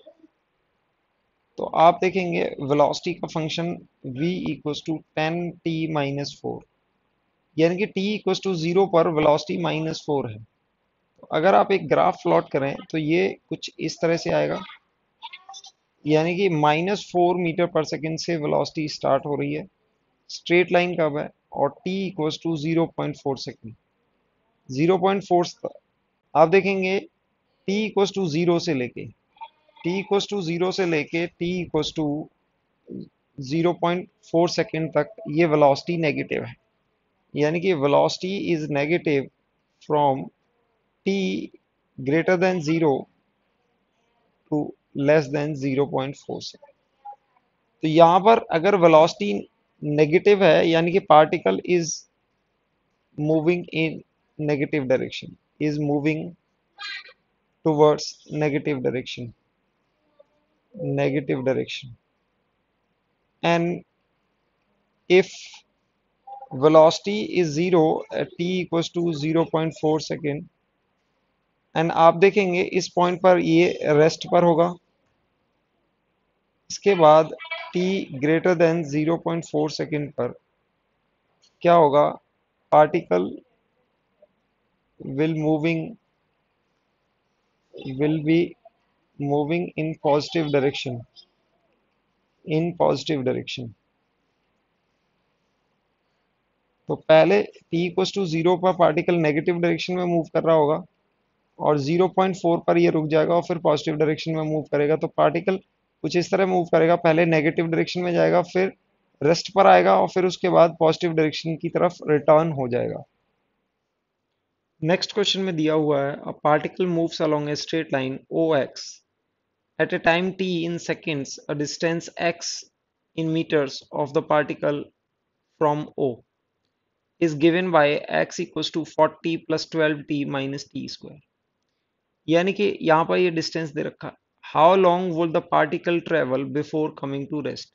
तो आप देखेंगे वेलोसिटी का function v equals to ten t minus four यानी कि टी इक्व टू जीरो पर वेलोसिटी माइनस फोर है तो अगर आप एक ग्राफ प्लॉट करें तो ये कुछ इस तरह से आएगा यानी कि minus four meter per second से वेलोसिटी स्टार्ट हो रही है स्ट्रेट लाइन कब है और t equal to zero point four second zero point four आप देखेंगे टी इक्व टू जीरो से लेके टी इक्व टू जीरो से लेके t equal to zero point four second तक ये वेलोसिटी नेगेटिव है यानी कि velocity is negative from t greater than zero to less than zero point four से तो यहां पर अगर वेलोसिटी नेगेटिव है यानी कि particle is moving in negative direction is moving towards negative direction negative direction and if velocity is zero at t equals to 0.4 second and आप देखेंगे इस point पर ये rest पर होगा इसके बाद t ग्रेटर देन 0.4 second पर क्या होगा particle will moving will be moving in positive direction in positive direction तो पहले t इक्व टू जीरो पर पार्टिकल नेगेटिव डायरेक्शन में मूव कर रहा होगा और 0.4 पर ये रुक जाएगा और फिर पॉजिटिव डायरेक्शन में मूव करेगा तो पार्टिकल कुछ इस तरह मूव करेगा पहले नेगेटिव डायरेक्शन में जाएगा फिर रेस्ट पर आएगा और फिर उसके बाद पॉजिटिव डायरेक्शन की तरफ रिटर्न हो जाएगा नेक्स्ट क्वेश्चन में दिया हुआ है a particle moves along a straight line O x at a time t in seconds a distance x in meters of the particle from O is given by x equals to 40 plus 12t minus t square यानी कि यहाँ पर ये distance दे रखा how long will the particle travel before coming to rest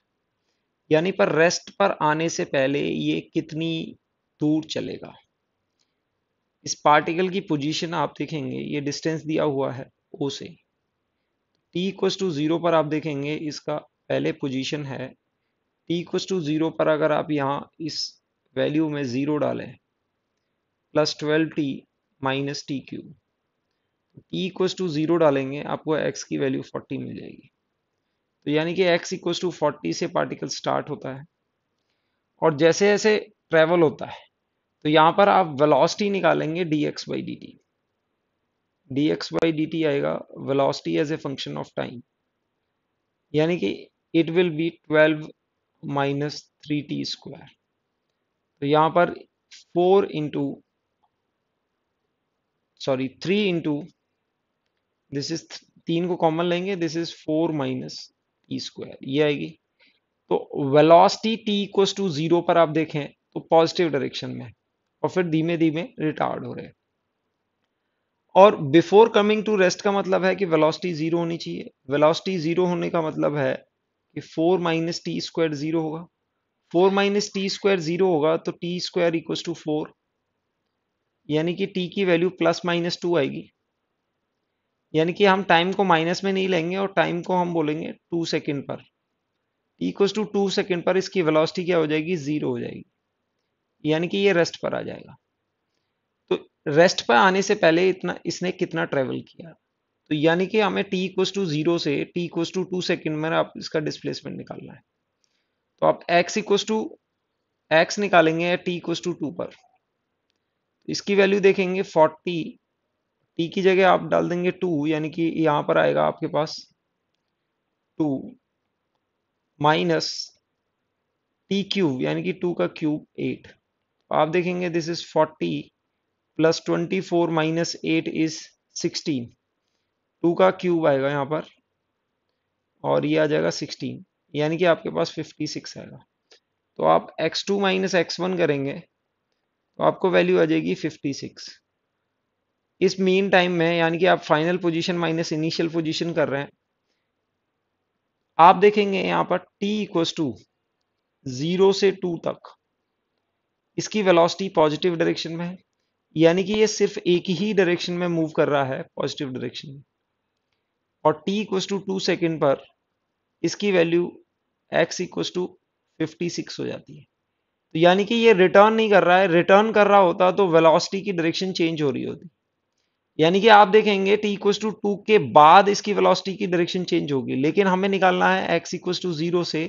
यानी पर rest पर आने से पहले ये कितनी दूर चलेगा इस पार्टिकल की पोजीशन आप देखेंगे ये डिस्टेंस दिया हुआ है ओ से टी इक्वस टू ज़ीरो पर आप देखेंगे इसका पहले पोजीशन है टी इक्वस टू ज़ीरो पर अगर आप यहाँ इस वैल्यू में ज़ीरो डालें plus twelve t minus t cube t equals to zero डालेंगे आपको एक्स की वैल्यू फोर्टी मिल जाएगी तो यानी कि एक्स इक्वस टू फोर्टी से पार्टिकल स्टार्ट होता है और जैसे जैसे ट्रेवल होता है तो यहाँ पर आप वेलोसिटी निकालेंगे d x by D t d x by D t आएगा velocity as a function of time यानी कि it will be twelve minus three t square तो यहां पर four into sorry three into this is तीन को common लेंगे this is four minus t square ये आएगी तो velocity t equals to zero पर आप देखें तो पॉजिटिव डायरेक्शन में और फिर धीमे धीमे रिटार्ड हो रहे हैं और बिफोर कमिंग टू रेस्ट का मतलब है कि वेलोसिटी जीरो होनी चाहिए वेलोसिटी जीरो होने का मतलब है कि four minus t square zero होगा four minus t square zero होगा तो t square equal to four यानी कि टी की वैल्यू प्लस माइनस टू आएगी यानी कि हम टाइम को माइनस में नहीं लेंगे और टाइम को हम बोलेंगे टू सेकेंड पर टी टू टू सेकेंड पर इसकी वेलोसिटी क्या हो जाएगी जीरो हो जाएगी यानी कि ये रेस्ट पर आ जाएगा तो रेस्ट पर आने से पहले इतना इसने कितना ट्रेवल किया तो यानी कि हमें टी इक्व टू जीरो से t equal to two second में आप इसका डिस्प्लेसमेंट निकालना है तो आप x इक्वस टू एक्स निकालेंगे या t इक्वस टू टू पर इसकी वैल्यू देखेंगे 40 t की जगह आप डाल देंगे 2 यानी कि यहाँ पर आएगा आपके पास 2 माइनस टी क्यूब यानी कि 2 का क्यूब 8 तो आप देखेंगे दिस इज 40 प्लस 24 माइनस एट इज 16 2 का क्यूब आएगा यहाँ पर और ये आ जाएगा सिक्सटीन यानी कि आपके पास 56 आएगा तो आप x2 टू माइनस एक्स करेंगे तो आपको वैल्यू आ जाएगी 56 इस मीन टाइम में यानी कि आप final position minus initial position कर रहे हैं आप देखेंगे यहाँ पर t इक्वस टू जीरो से 2 तक इसकी वेलोसिटी पॉजिटिव डायरेक्शन में है यानी कि ये सिर्फ एक ही डायरेक्शन में मूव कर रहा है पॉजिटिव डायरेक्शन में और t equal to two second पर इसकी value x equals to fifty six हो जाती है तो यानी कि ये रिटर्न नहीं कर रहा है रिटर्न कर रहा होता तो वेलोसिटी की डायरेक्शन चेंज हो रही होती यानी कि आप देखेंगे t इक्व टू टू के बाद इसकी वेलोसिटी की डायरेक्शन चेंज होगी लेकिन हमें निकालना है x इक्व टू जीरो से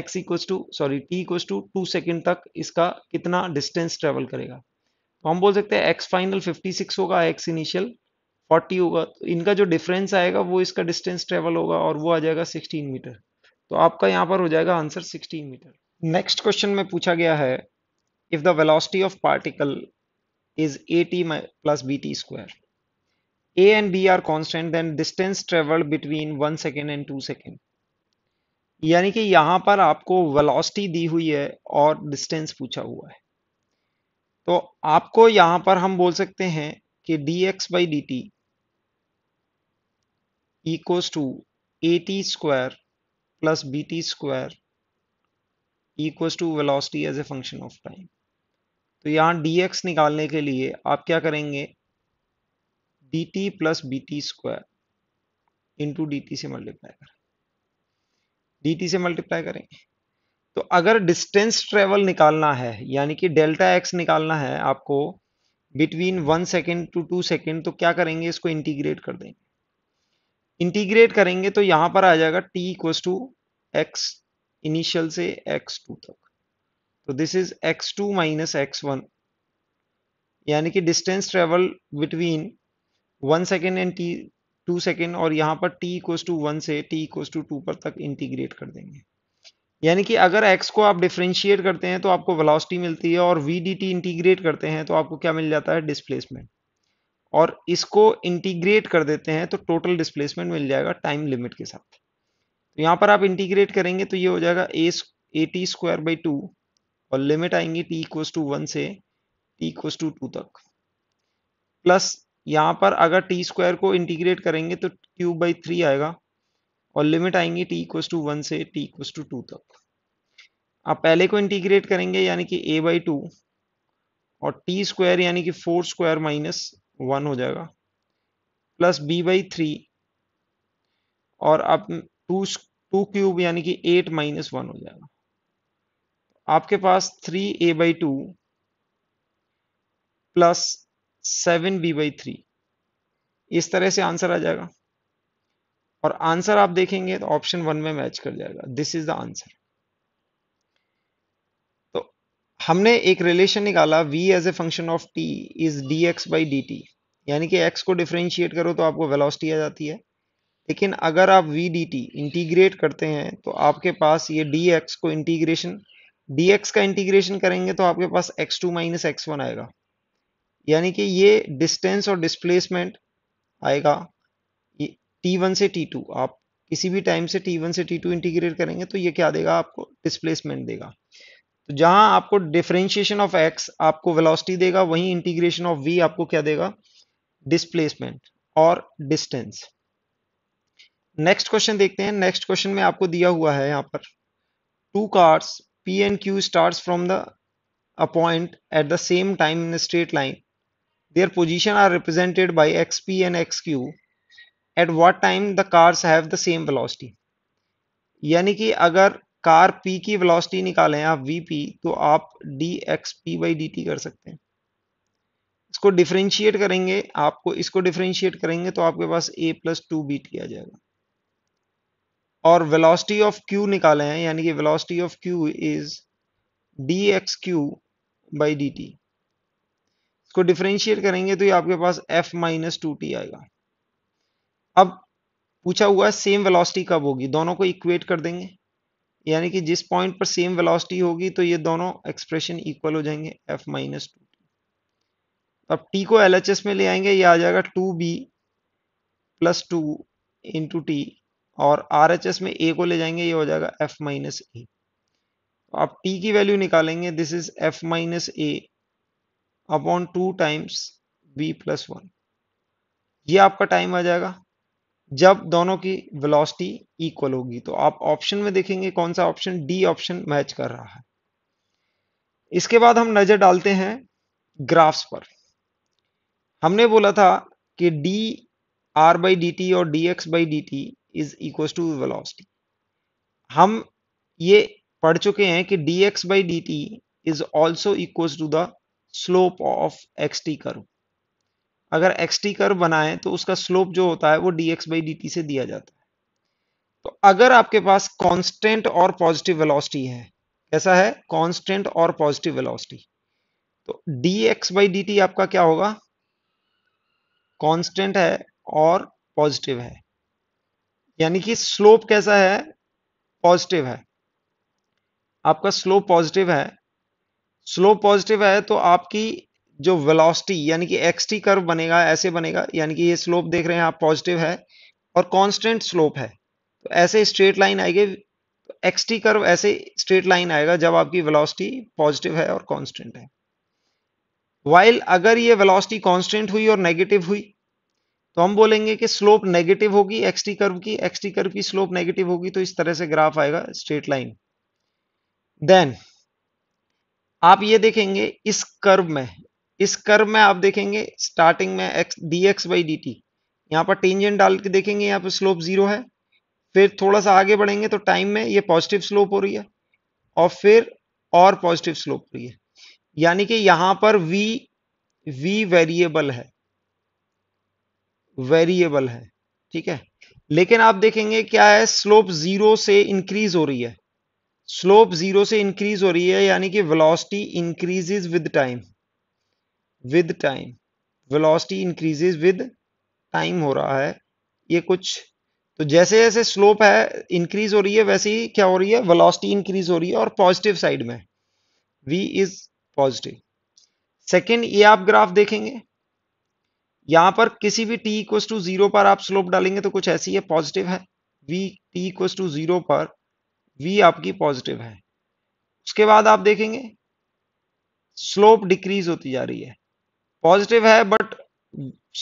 x equal to sorry t equal to two second तक इसका कितना डिस्टेंस ट्रेवल करेगा तो हम बोल सकते हैं x फाइनल 56 होगा x इनिशियल फोर्टी होगा तो इनका जो डिफरेंस आएगा वो इसका डिस्टेंस ट्रेवल होगा और वो आ जाएगा सिक्सटीन मीटर तो आपका यहाँ पर हो जाएगा answer sixteen meter next question में पूछा गया है if the velocity of particle is a t plus b t square a and b are constant then distance travel between one second and two second यानी कि यहाँ पर आपको velocity दी हुई है और डिस्टेंस पूछा हुआ है तो आपको यहाँ पर हम बोल सकते हैं कि D x by D t equals to at square plus bt square equals to velocity as a function of time. तो यहाँ dx निकालने के लिए आप क्या करेंगे dt plus b t square into dt से मल्टीप्लाई करें dt से मल्टीप्लाई करें तो अगर डिस्टेंस ट्रेवल निकालना है यानी कि डेल्टा एक्स निकालना है आपको between one second to two second तो क्या करेंगे इसको इंटीग्रेट कर देंगे इंटीग्रेट करेंगे तो यहां पर आ जाएगा t equals to x initial से एक्स टू तक तो this is x two minus x one यानी कि distance travel between one second and t two second और यहां पर टी इक्वस टू वन से टी इक्वस टू टू पर तक इंटीग्रेट कर देंगे यानी कि अगर x को आप डिफ्रेंशिएट करते हैं तो आपको वेलोसिटी मिलती है और वी डी इंटीग्रेट करते हैं तो आपको क्या मिल जाता है डिस्प्लेसमेंट और इसको इंटीग्रेट कर देते हैं तो टोटल डिस्प्लेसमेंट मिल जाएगा टाइम लिमिट के साथ तो यहाँ पर आप इंटीग्रेट करेंगे तो ये हो जाएगा a a t square by two और लिमिट आएंगी टी इक्व टू वन से टी इक्व टू टू तक प्लस यहाँ पर अगर टी स्क्वायर को इंटीग्रेट करेंगे तो क्यूब बाई थ्री आएगा और लिमिट आएंगी टी इक्व टू वन से टी इक्व टू टू तक आप पहले को इंटीग्रेट करेंगे यानी कि ए बाई टू और टी स्क्वायर यानी कि फोर स्क्वायर माइनस वन हो जाएगा प्लस बी बाई थ्री और अब टू टू क्यूब यानी कि एट माइनस वन हो जाएगा आपके पास three a by two plus seven b by three इस तरह से आंसर आ जाएगा और आंसर आप देखेंगे तो ऑप्शन वन में मैच कर जाएगा दिस इज द आंसर हमने एक रिलेशन निकाला v as a function of t is dx by d यानी कि x को डिफ्रेंशिएट करो तो आपको वेलोसिटी आ जाती है लेकिन अगर आप वी डी टी इंटीग्रेट करते हैं तो आपके पास ये डी एक्स को इंटीग्रेशन डी एक्स का इंटीग्रेशन करेंगे तो आपके पास x two minus x one आएगा यानी कि ये डिस्टेंस और डिस्प्लेसमेंट आएगा टी वन से टी टू आप किसी भी टाइम से टी वन से टी टू इंटीग्रेट करेंगे तो ये क्या देगा आपको डिस्प्लेसमेंट देगा तो जहां आपको डिफ्रेंशिएशन ऑफ एक्स आपको वेलोसिटी देगा वहीं इंटीग्रेशन ऑफ वी आपको क्या देगा डिस्प्लेसमेंट और डिस्टेंस नेक्स्ट क्वेश्चन देखते हैं नेक्स्ट क्वेश्चन में आपको दिया हुआ है यहाँ पर two cars P and Q start from the a at the same time in straight line their position are represented by x P and x Q at what time the cars have the same velocity यानी कि अगर car P की velocity निकालें आप P तो आप d x P by D t कर सकते हैं इसको डिफ्रेंशिएट करेंगे आपको इसको डिफ्रेंशिएट करेंगे तो आपके पास a plus two b t आ जाएगा और वेलोसिटी ऑफ q निकाले हैं यानी कि velocity of q is d x Q by D t इसको डिफ्रेंशिएट करेंगे तो ये आपके पास एफ माइनस टू टी आएगा अब पूछा हुआ है सेम वेलोसिटी कब होगी दोनों को इक्वेट कर देंगे यानी कि जिस पॉइंट पर सेम वेलोसिटी होगी तो ये दोनों एक्सप्रेशन इक्वल हो जाएंगे एफ माइनस टू अब टी को एल में ले आएंगे ये आ जाएगा two b plus two into t और आर में ए को ले जाएंगे ये हो जाएगा एफ माइनस ए आप टी की वैल्यू निकालेंगे this is f minus a upon two times b plus one ये आपका टाइम आ जाएगा जब दोनों की वेलोसिटी इक्वल होगी तो आप ऑप्शन में देखेंगे कौन सा ऑप्शन डी ऑप्शन मैच कर रहा है इसके बाद हम नजर डालते हैं ग्राफ्स पर हमने बोला था कि D R by D t और d x by D t is equal to velocity हम ये पढ़ चुके हैं कि D x by D t is also equal to the slope of x t करो अगर एक्स टी कर्व बनाए तो उसका स्लोप जो होता है वो d x by D t से दिया जाता है तो अगर आपके पास कांस्टेंट और पॉजिटिव वेलोसिटी है कैसा है कांस्टेंट और पॉजिटिव वेलोसिटी तो D x by D t आपका क्या होगा कांस्टेंट है और पॉजिटिव है यानी कि स्लोप कैसा है पॉजिटिव है आपका स्लोप पॉजिटिव है स्लोप पॉजिटिव है तो आपकी जो वेलोसिटी यानी कि एक्स टी कर्व बनेगा ऐसे बनेगा यानी कि ये स्लोप देख रहे हैं आप पॉजिटिव है और कांस्टेंट स्लोप है तो ऐसे स्ट्रेट लाइन आएगी एक्स टी कर्व ऐसे स्ट्रेट लाइन आएगा जब आपकी वेलोसिटी पॉजिटिव है और कांस्टेंट है वाइल अगर ये वेलोसिटी कांस्टेंट हुई और नेगेटिव हुई तो हम बोलेंगे कि स्लोप नेगेटिव होगी एक्स टी कर्व की एक्स टी कर्व की स्लोप नेगेटिव होगी तो इस तरह से ग्राफ आएगा स्ट्रेट लाइन देन आप ये देखेंगे इस कर्व में इस कर्व में आप देखेंगे स्टार्टिंग में x d x by D t यहाँ पर टेंजेंट डाल के देखेंगे यहाँ पर स्लोप जीरो है फिर थोड़ा सा आगे बढ़ेंगे तो टाइम में ये पॉजिटिव स्लोप हो रही है और फिर और पॉजिटिव स्लोप हो रही है यानी कि यहाँ पर v v वेरिएबल है वेरिएबल है ठीक है लेकिन आप देखेंगे क्या है स्लोप जीरो से इंक्रीज हो रही है स्लोप जीरो से इंक्रीज हो रही है यानी कि velocity increases with time with time velocity increases with time हो रहा है ये कुछ तो जैसे जैसे स्लोप है इंक्रीज हो रही है वैसे ही क्या हो रही है वेलोसिटी इंक्रीज हो रही है और पॉजिटिव साइड में v इज पॉजिटिव सेकेंड ये आप ग्राफ देखेंगे यहां पर किसी भी t इक्व टू जीरो पर आप स्लोप डालेंगे तो कुछ ऐसी है पॉजिटिव है v t equal to zero पर v आपकी पॉजिटिव है उसके बाद आप देखेंगे स्लोप डिक्रीज होती जा रही है पॉजिटिव है बट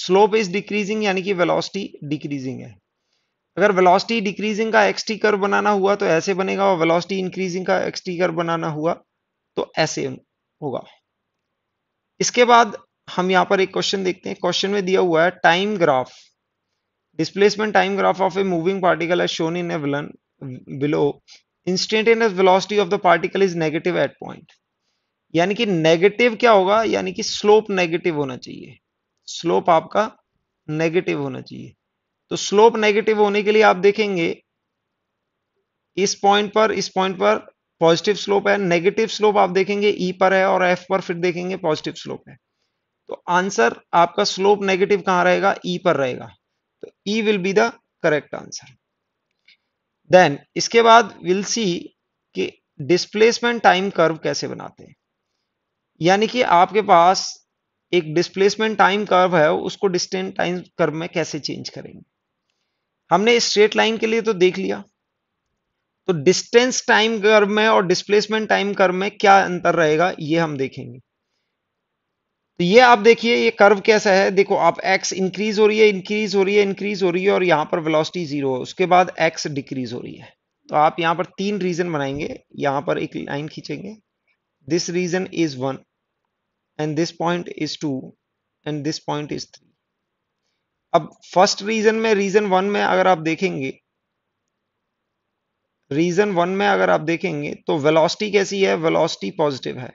स्लोप इज डिक्रीजिंग यानी कि वेलोसिटी डिक्रीजिंग है अगर वेलोसिटी डिक्रीजिंग का एक्स टी कर्व बनाना हुआ तो ऐसे बनेगा और वेलोसिटी इंक्रीजिंग का एक्स टी कर्व बनाना हुआ तो ऐसे होगा इसके बाद हम यहाँ पर एक क्वेश्चन देखते हैं क्वेश्चन में दिया हुआ है time graph displacement time graph of a moving particle as shown in a below instantaneous velocity of the particle is negative at point यानी कि नेगेटिव क्या होगा यानी कि स्लोप नेगेटिव होना चाहिए स्लोप आपका नेगेटिव होना चाहिए तो स्लोप नेगेटिव होने के लिए आप देखेंगे इस पॉइंट पर इस पॉइंट पर पॉजिटिव स्लोप है नेगेटिव स्लोप आप देखेंगे ई e पर है और एफ पर फिर देखेंगे पॉजिटिव स्लोप है तो आंसर आपका स्लोप नेगेटिव कहां रहेगा ई e पर रहेगा तो e will be the correct answer then इसके बाद विल सी कि डिस्प्लेसमेंट टाइम कर्व कैसे बनाते हैं यानी कि आपके पास एक डिस्प्लेसमेंट टाइम कर्व है उसको डिस्टेंट टाइम कर्व में कैसे चेंज करेंगे हमने स्ट्रेट लाइन के लिए तो देख लिया तो डिस्टेंस टाइम कर्व में और डिस्प्लेसमेंट टाइम कर्व में क्या अंतर रहेगा ये हम देखेंगे तो ये आप देखिए ये कर्व कैसा है देखो आप एक्स इंक्रीज हो रही है इंक्रीज हो रही है इंक्रीज हो रही है और यहां पर वेलोसिटी जीरो है उसके बाद एक्स डिक्रीज हो रही है तो आप यहां पर तीन रीजन बनाएंगे यहां पर एक लाइन खींचेंगे this region is one and this point is two and this point is three अब फर्स्ट रीजन में रीजन वन में अगर आप देखेंगे रीजन वन में अगर आप देखेंगे तो वेलोसिटी कैसी है वेलोसिटी पॉजिटिव है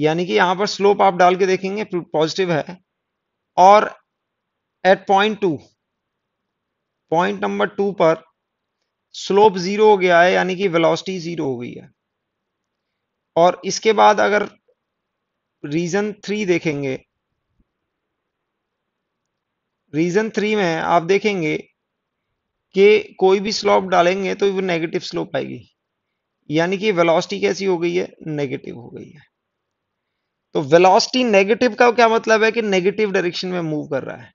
यानी कि यहां पर स्लोप आप डाल के देखेंगे पॉजिटिव है और at point two point number two पर स्लोप जीरो हो गया है यानी कि वेलोसिटी जीरो हो गई है और इसके बाद अगर रीजन थ्री देखेंगे रीजन थ्री में आप देखेंगे कि कोई भी स्लोप डालेंगे तो वो नेगेटिव स्लोप आएगी यानी कि वेलोसिटी कैसी हो गई है नेगेटिव हो गई है तो वेलोसिटी नेगेटिव का क्या मतलब है कि नेगेटिव डायरेक्शन में मूव कर रहा है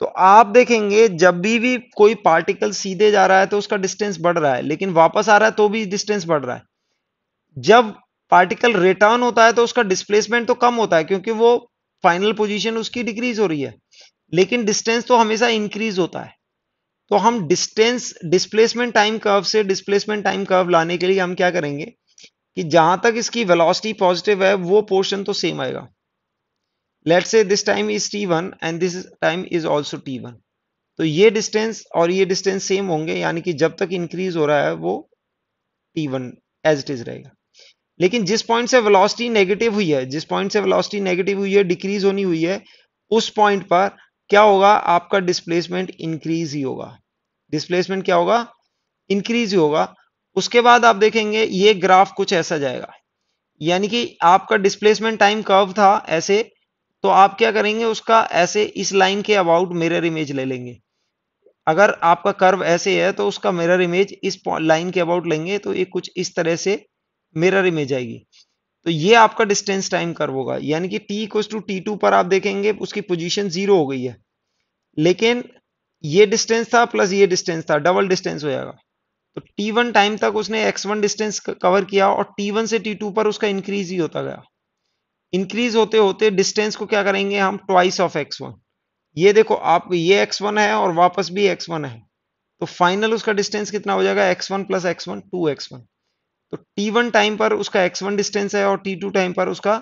तो आप देखेंगे जब भी भी कोई पार्टिकल सीधे जा रहा है तो उसका डिस्टेंस बढ़ रहा है लेकिन वापस आ रहा है तो भी डिस्टेंस बढ़ रहा है जब पार्टिकल रिटर्न होता है तो उसका डिस्प्लेसमेंट तो कम होता है क्योंकि वो फाइनल पोजीशन उसकी डिक्रीज हो रही है लेकिन डिस्टेंस तो हमेशा इंक्रीज होता है तो हम डिस्टेंस डिस्प्लेसमेंट टाइम कर्व से डिस्प्लेसमेंट टाइम कर्व लाने के लिए हम क्या करेंगे कि जहां तक इसकी वेलोसिटी पॉजिटिव है वो पोर्शन तो सेम आएगा let say this time is t one and this time is also t one तो ये डिस्टेंस और ये डिस्टेंस सेम होंगे यानी कि जब तक इंक्रीज हो रहा है वो t one as it is रहेगा लेकिन जिस पॉइंट से वेलोसिटी नेगेटिव हुई है जिस पॉइंट से वेलोसिटी नेगेटिव हुई है डिक्रीज होनी हुई है उस पॉइंट पर क्या होगा आपका डिस्प्लेसमेंट इंक्रीज ही होगा डिस्प्लेसमेंट क्या होगा इंक्रीज ही होगा उसके बाद आप देखेंगे ये ग्राफ कुछ ऐसा जाएगा यानी कि आपका डिस्प्लेसमेंट टाइम कर्व था ऐसे तो आप क्या करेंगे उसका ऐसे इस लाइन के अबाउट मिरर इमेज ले लेंगे अगर आपका कर्व ऐसे है तो उसका मिरर इमेज इस लाइन के अबाउट लेंगे तो ये कुछ इस तरह से मिरर इमेज आएगी तो ये आपका डिस्टेंस टाइम कर्व होगा यानी कि T equal to t two पर आप देखेंगे उसकी पोजीशन जीरो हो गई है लेकिन ये डिस्टेंस था प्लस ये डिस्टेंस था डबल डिस्टेंस हो जाएगा तो टी वन टाइम तक उसने एक्स वन डिस्टेंस कवर किया और टी वन से टी टू पर उसका इंक्रीज ही होता गया इंक्रीज होते होते डिस्टेंस को क्या करेंगे हम ट्वाइस ऑफ एक्स वन ये देखो आप ये एक्स वन है और वापस भी एक्स वन है तो फाइनल उसका डिस्टेंस कितना हो जाएगा x one plus x one two x one तो t1 टाइम पर उसका x1 डिस्टेंस है और t2 टाइम पर उसका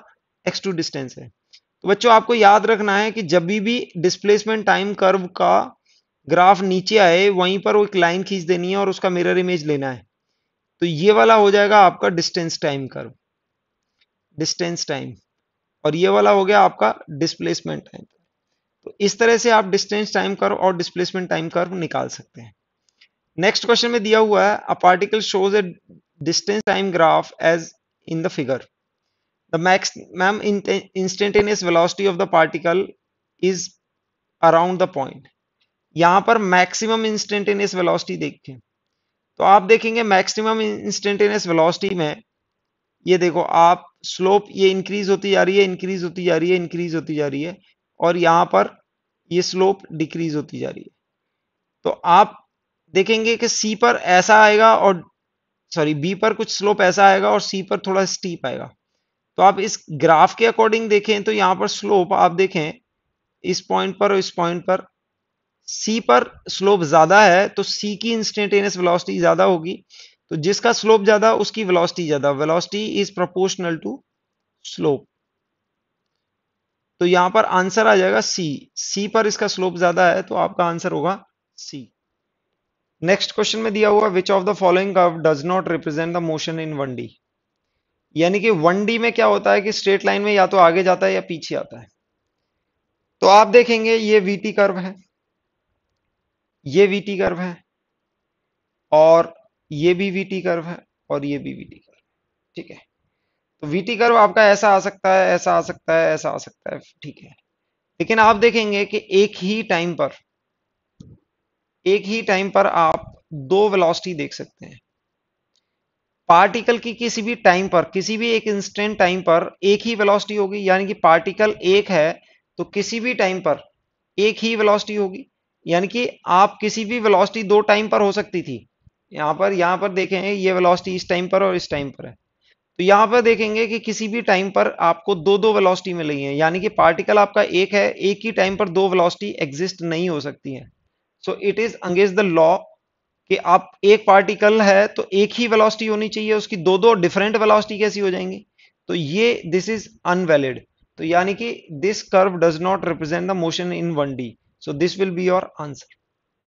x2 डिस्टेंस है तो बच्चों आपको याद रखना है कि जब भी डिस्प्लेसमेंट टाइम कर्व का ग्राफ नीचे आए वहीं पर वो एक लाइन खींच देनी है और उसका मिरर इमेज लेना है तो ये वाला हो जाएगा आपका distance time curve distance time और ये वाला हो गया आपका डिस्प्लेसमेंट टाइम तो इस तरह से आप डिस्टेंस टाइम कर्व और डिस्प्लेसमेंट टाइम कर्व निकाल सकते हैं नेक्स्ट क्वेश्चन में दिया हुआ है a particle shows a distance time graph as in the figure. The maximum instantaneous velocity of the particle is around the point. यहाँ पर maximum instantaneous velocity देखते हैं तो आप देखेंगे maximum instantaneous velocity में ये देखो आप स्लोप ये इंक्रीज होती जा रही है इंक्रीज होती जा रही है इंक्रीज होती जा रही है और यहाँ पर ये स्लोप डिक्रीज होती जा रही है तो आप देखेंगे कि सी पर ऐसा आएगा और सॉरी बी पर कुछ स्लोप ऐसा आएगा और सी पर थोड़ा स्टीप आएगा तो आप इस ग्राफ के अकॉर्डिंग देखें तो यहां पर स्लोप आप देखें इस पॉइंट पर और इस पॉइंट पर सी पर स्लोप ज्यादा है तो सी की इंस्टेंटेनियस वेलोसिटी ज्यादा होगी तो जिसका स्लोप ज्यादा उसकी वेलोसिटी ज्यादा velocity is proportional to slope तो यहां पर आंसर आ जाएगा सी सी पर इसका स्लोप ज्यादा है तो आपका आंसर होगा सी नेक्स्ट क्वेश्चन में दिया हुआ which of the following curve does not represent the motion in one D यानी कि वन डी में क्या होता है कि स्ट्रेट लाइन में या तो आगे जाता है या पीछे आता है तो आप देखेंगे ये वीटी कर्व है ये वीटी कर्व है और ये भी वीटी कर्व है और ये भी वीटी कर्व ठीक है तो वीटी कर्व आपका ऐसा आ सकता है ऐसा आ सकता है ऐसा आ सकता है ठीक है लेकिन आप देखेंगे कि एक ही टाइम पर एक ही टाइम पर आप दो वेलोसिटी देख सकते हैं पार्टिकल की किसी भी टाइम पर किसी भी एक इंस्टेंट टाइम पर एक ही वेलोसिटी होगी यानी कि पार्टिकल एक है तो किसी भी टाइम पर एक ही वेलोसिटी होगी यानी कि आप किसी भी वेलोसिटी दो टाइम पर हो सकती थी यहां पर यहां पर देखें ये वेलोसिटी इस टाइम पर और इस टाइम पर है तो यहां पर देखेंगे कि किसी भी टाइम पर आपको दो दो वेलोसिटी मिल रही है यानी कि पार्टिकल आपका एक है एक ही टाइम पर दो वेलोसिटी एग्जिस्ट नहीं हो सकती है सो इट इज अंगेज द लॉ कि आप एक पार्टिकल है तो एक ही वेलोसिटी होनी चाहिए उसकी दो दो डिफरेंट वेलोसिटी कैसी हो जाएंगी तो ये दिस इज अनवैलिड तो यानी कि this curve does not represent the motion in one D so this will be your answer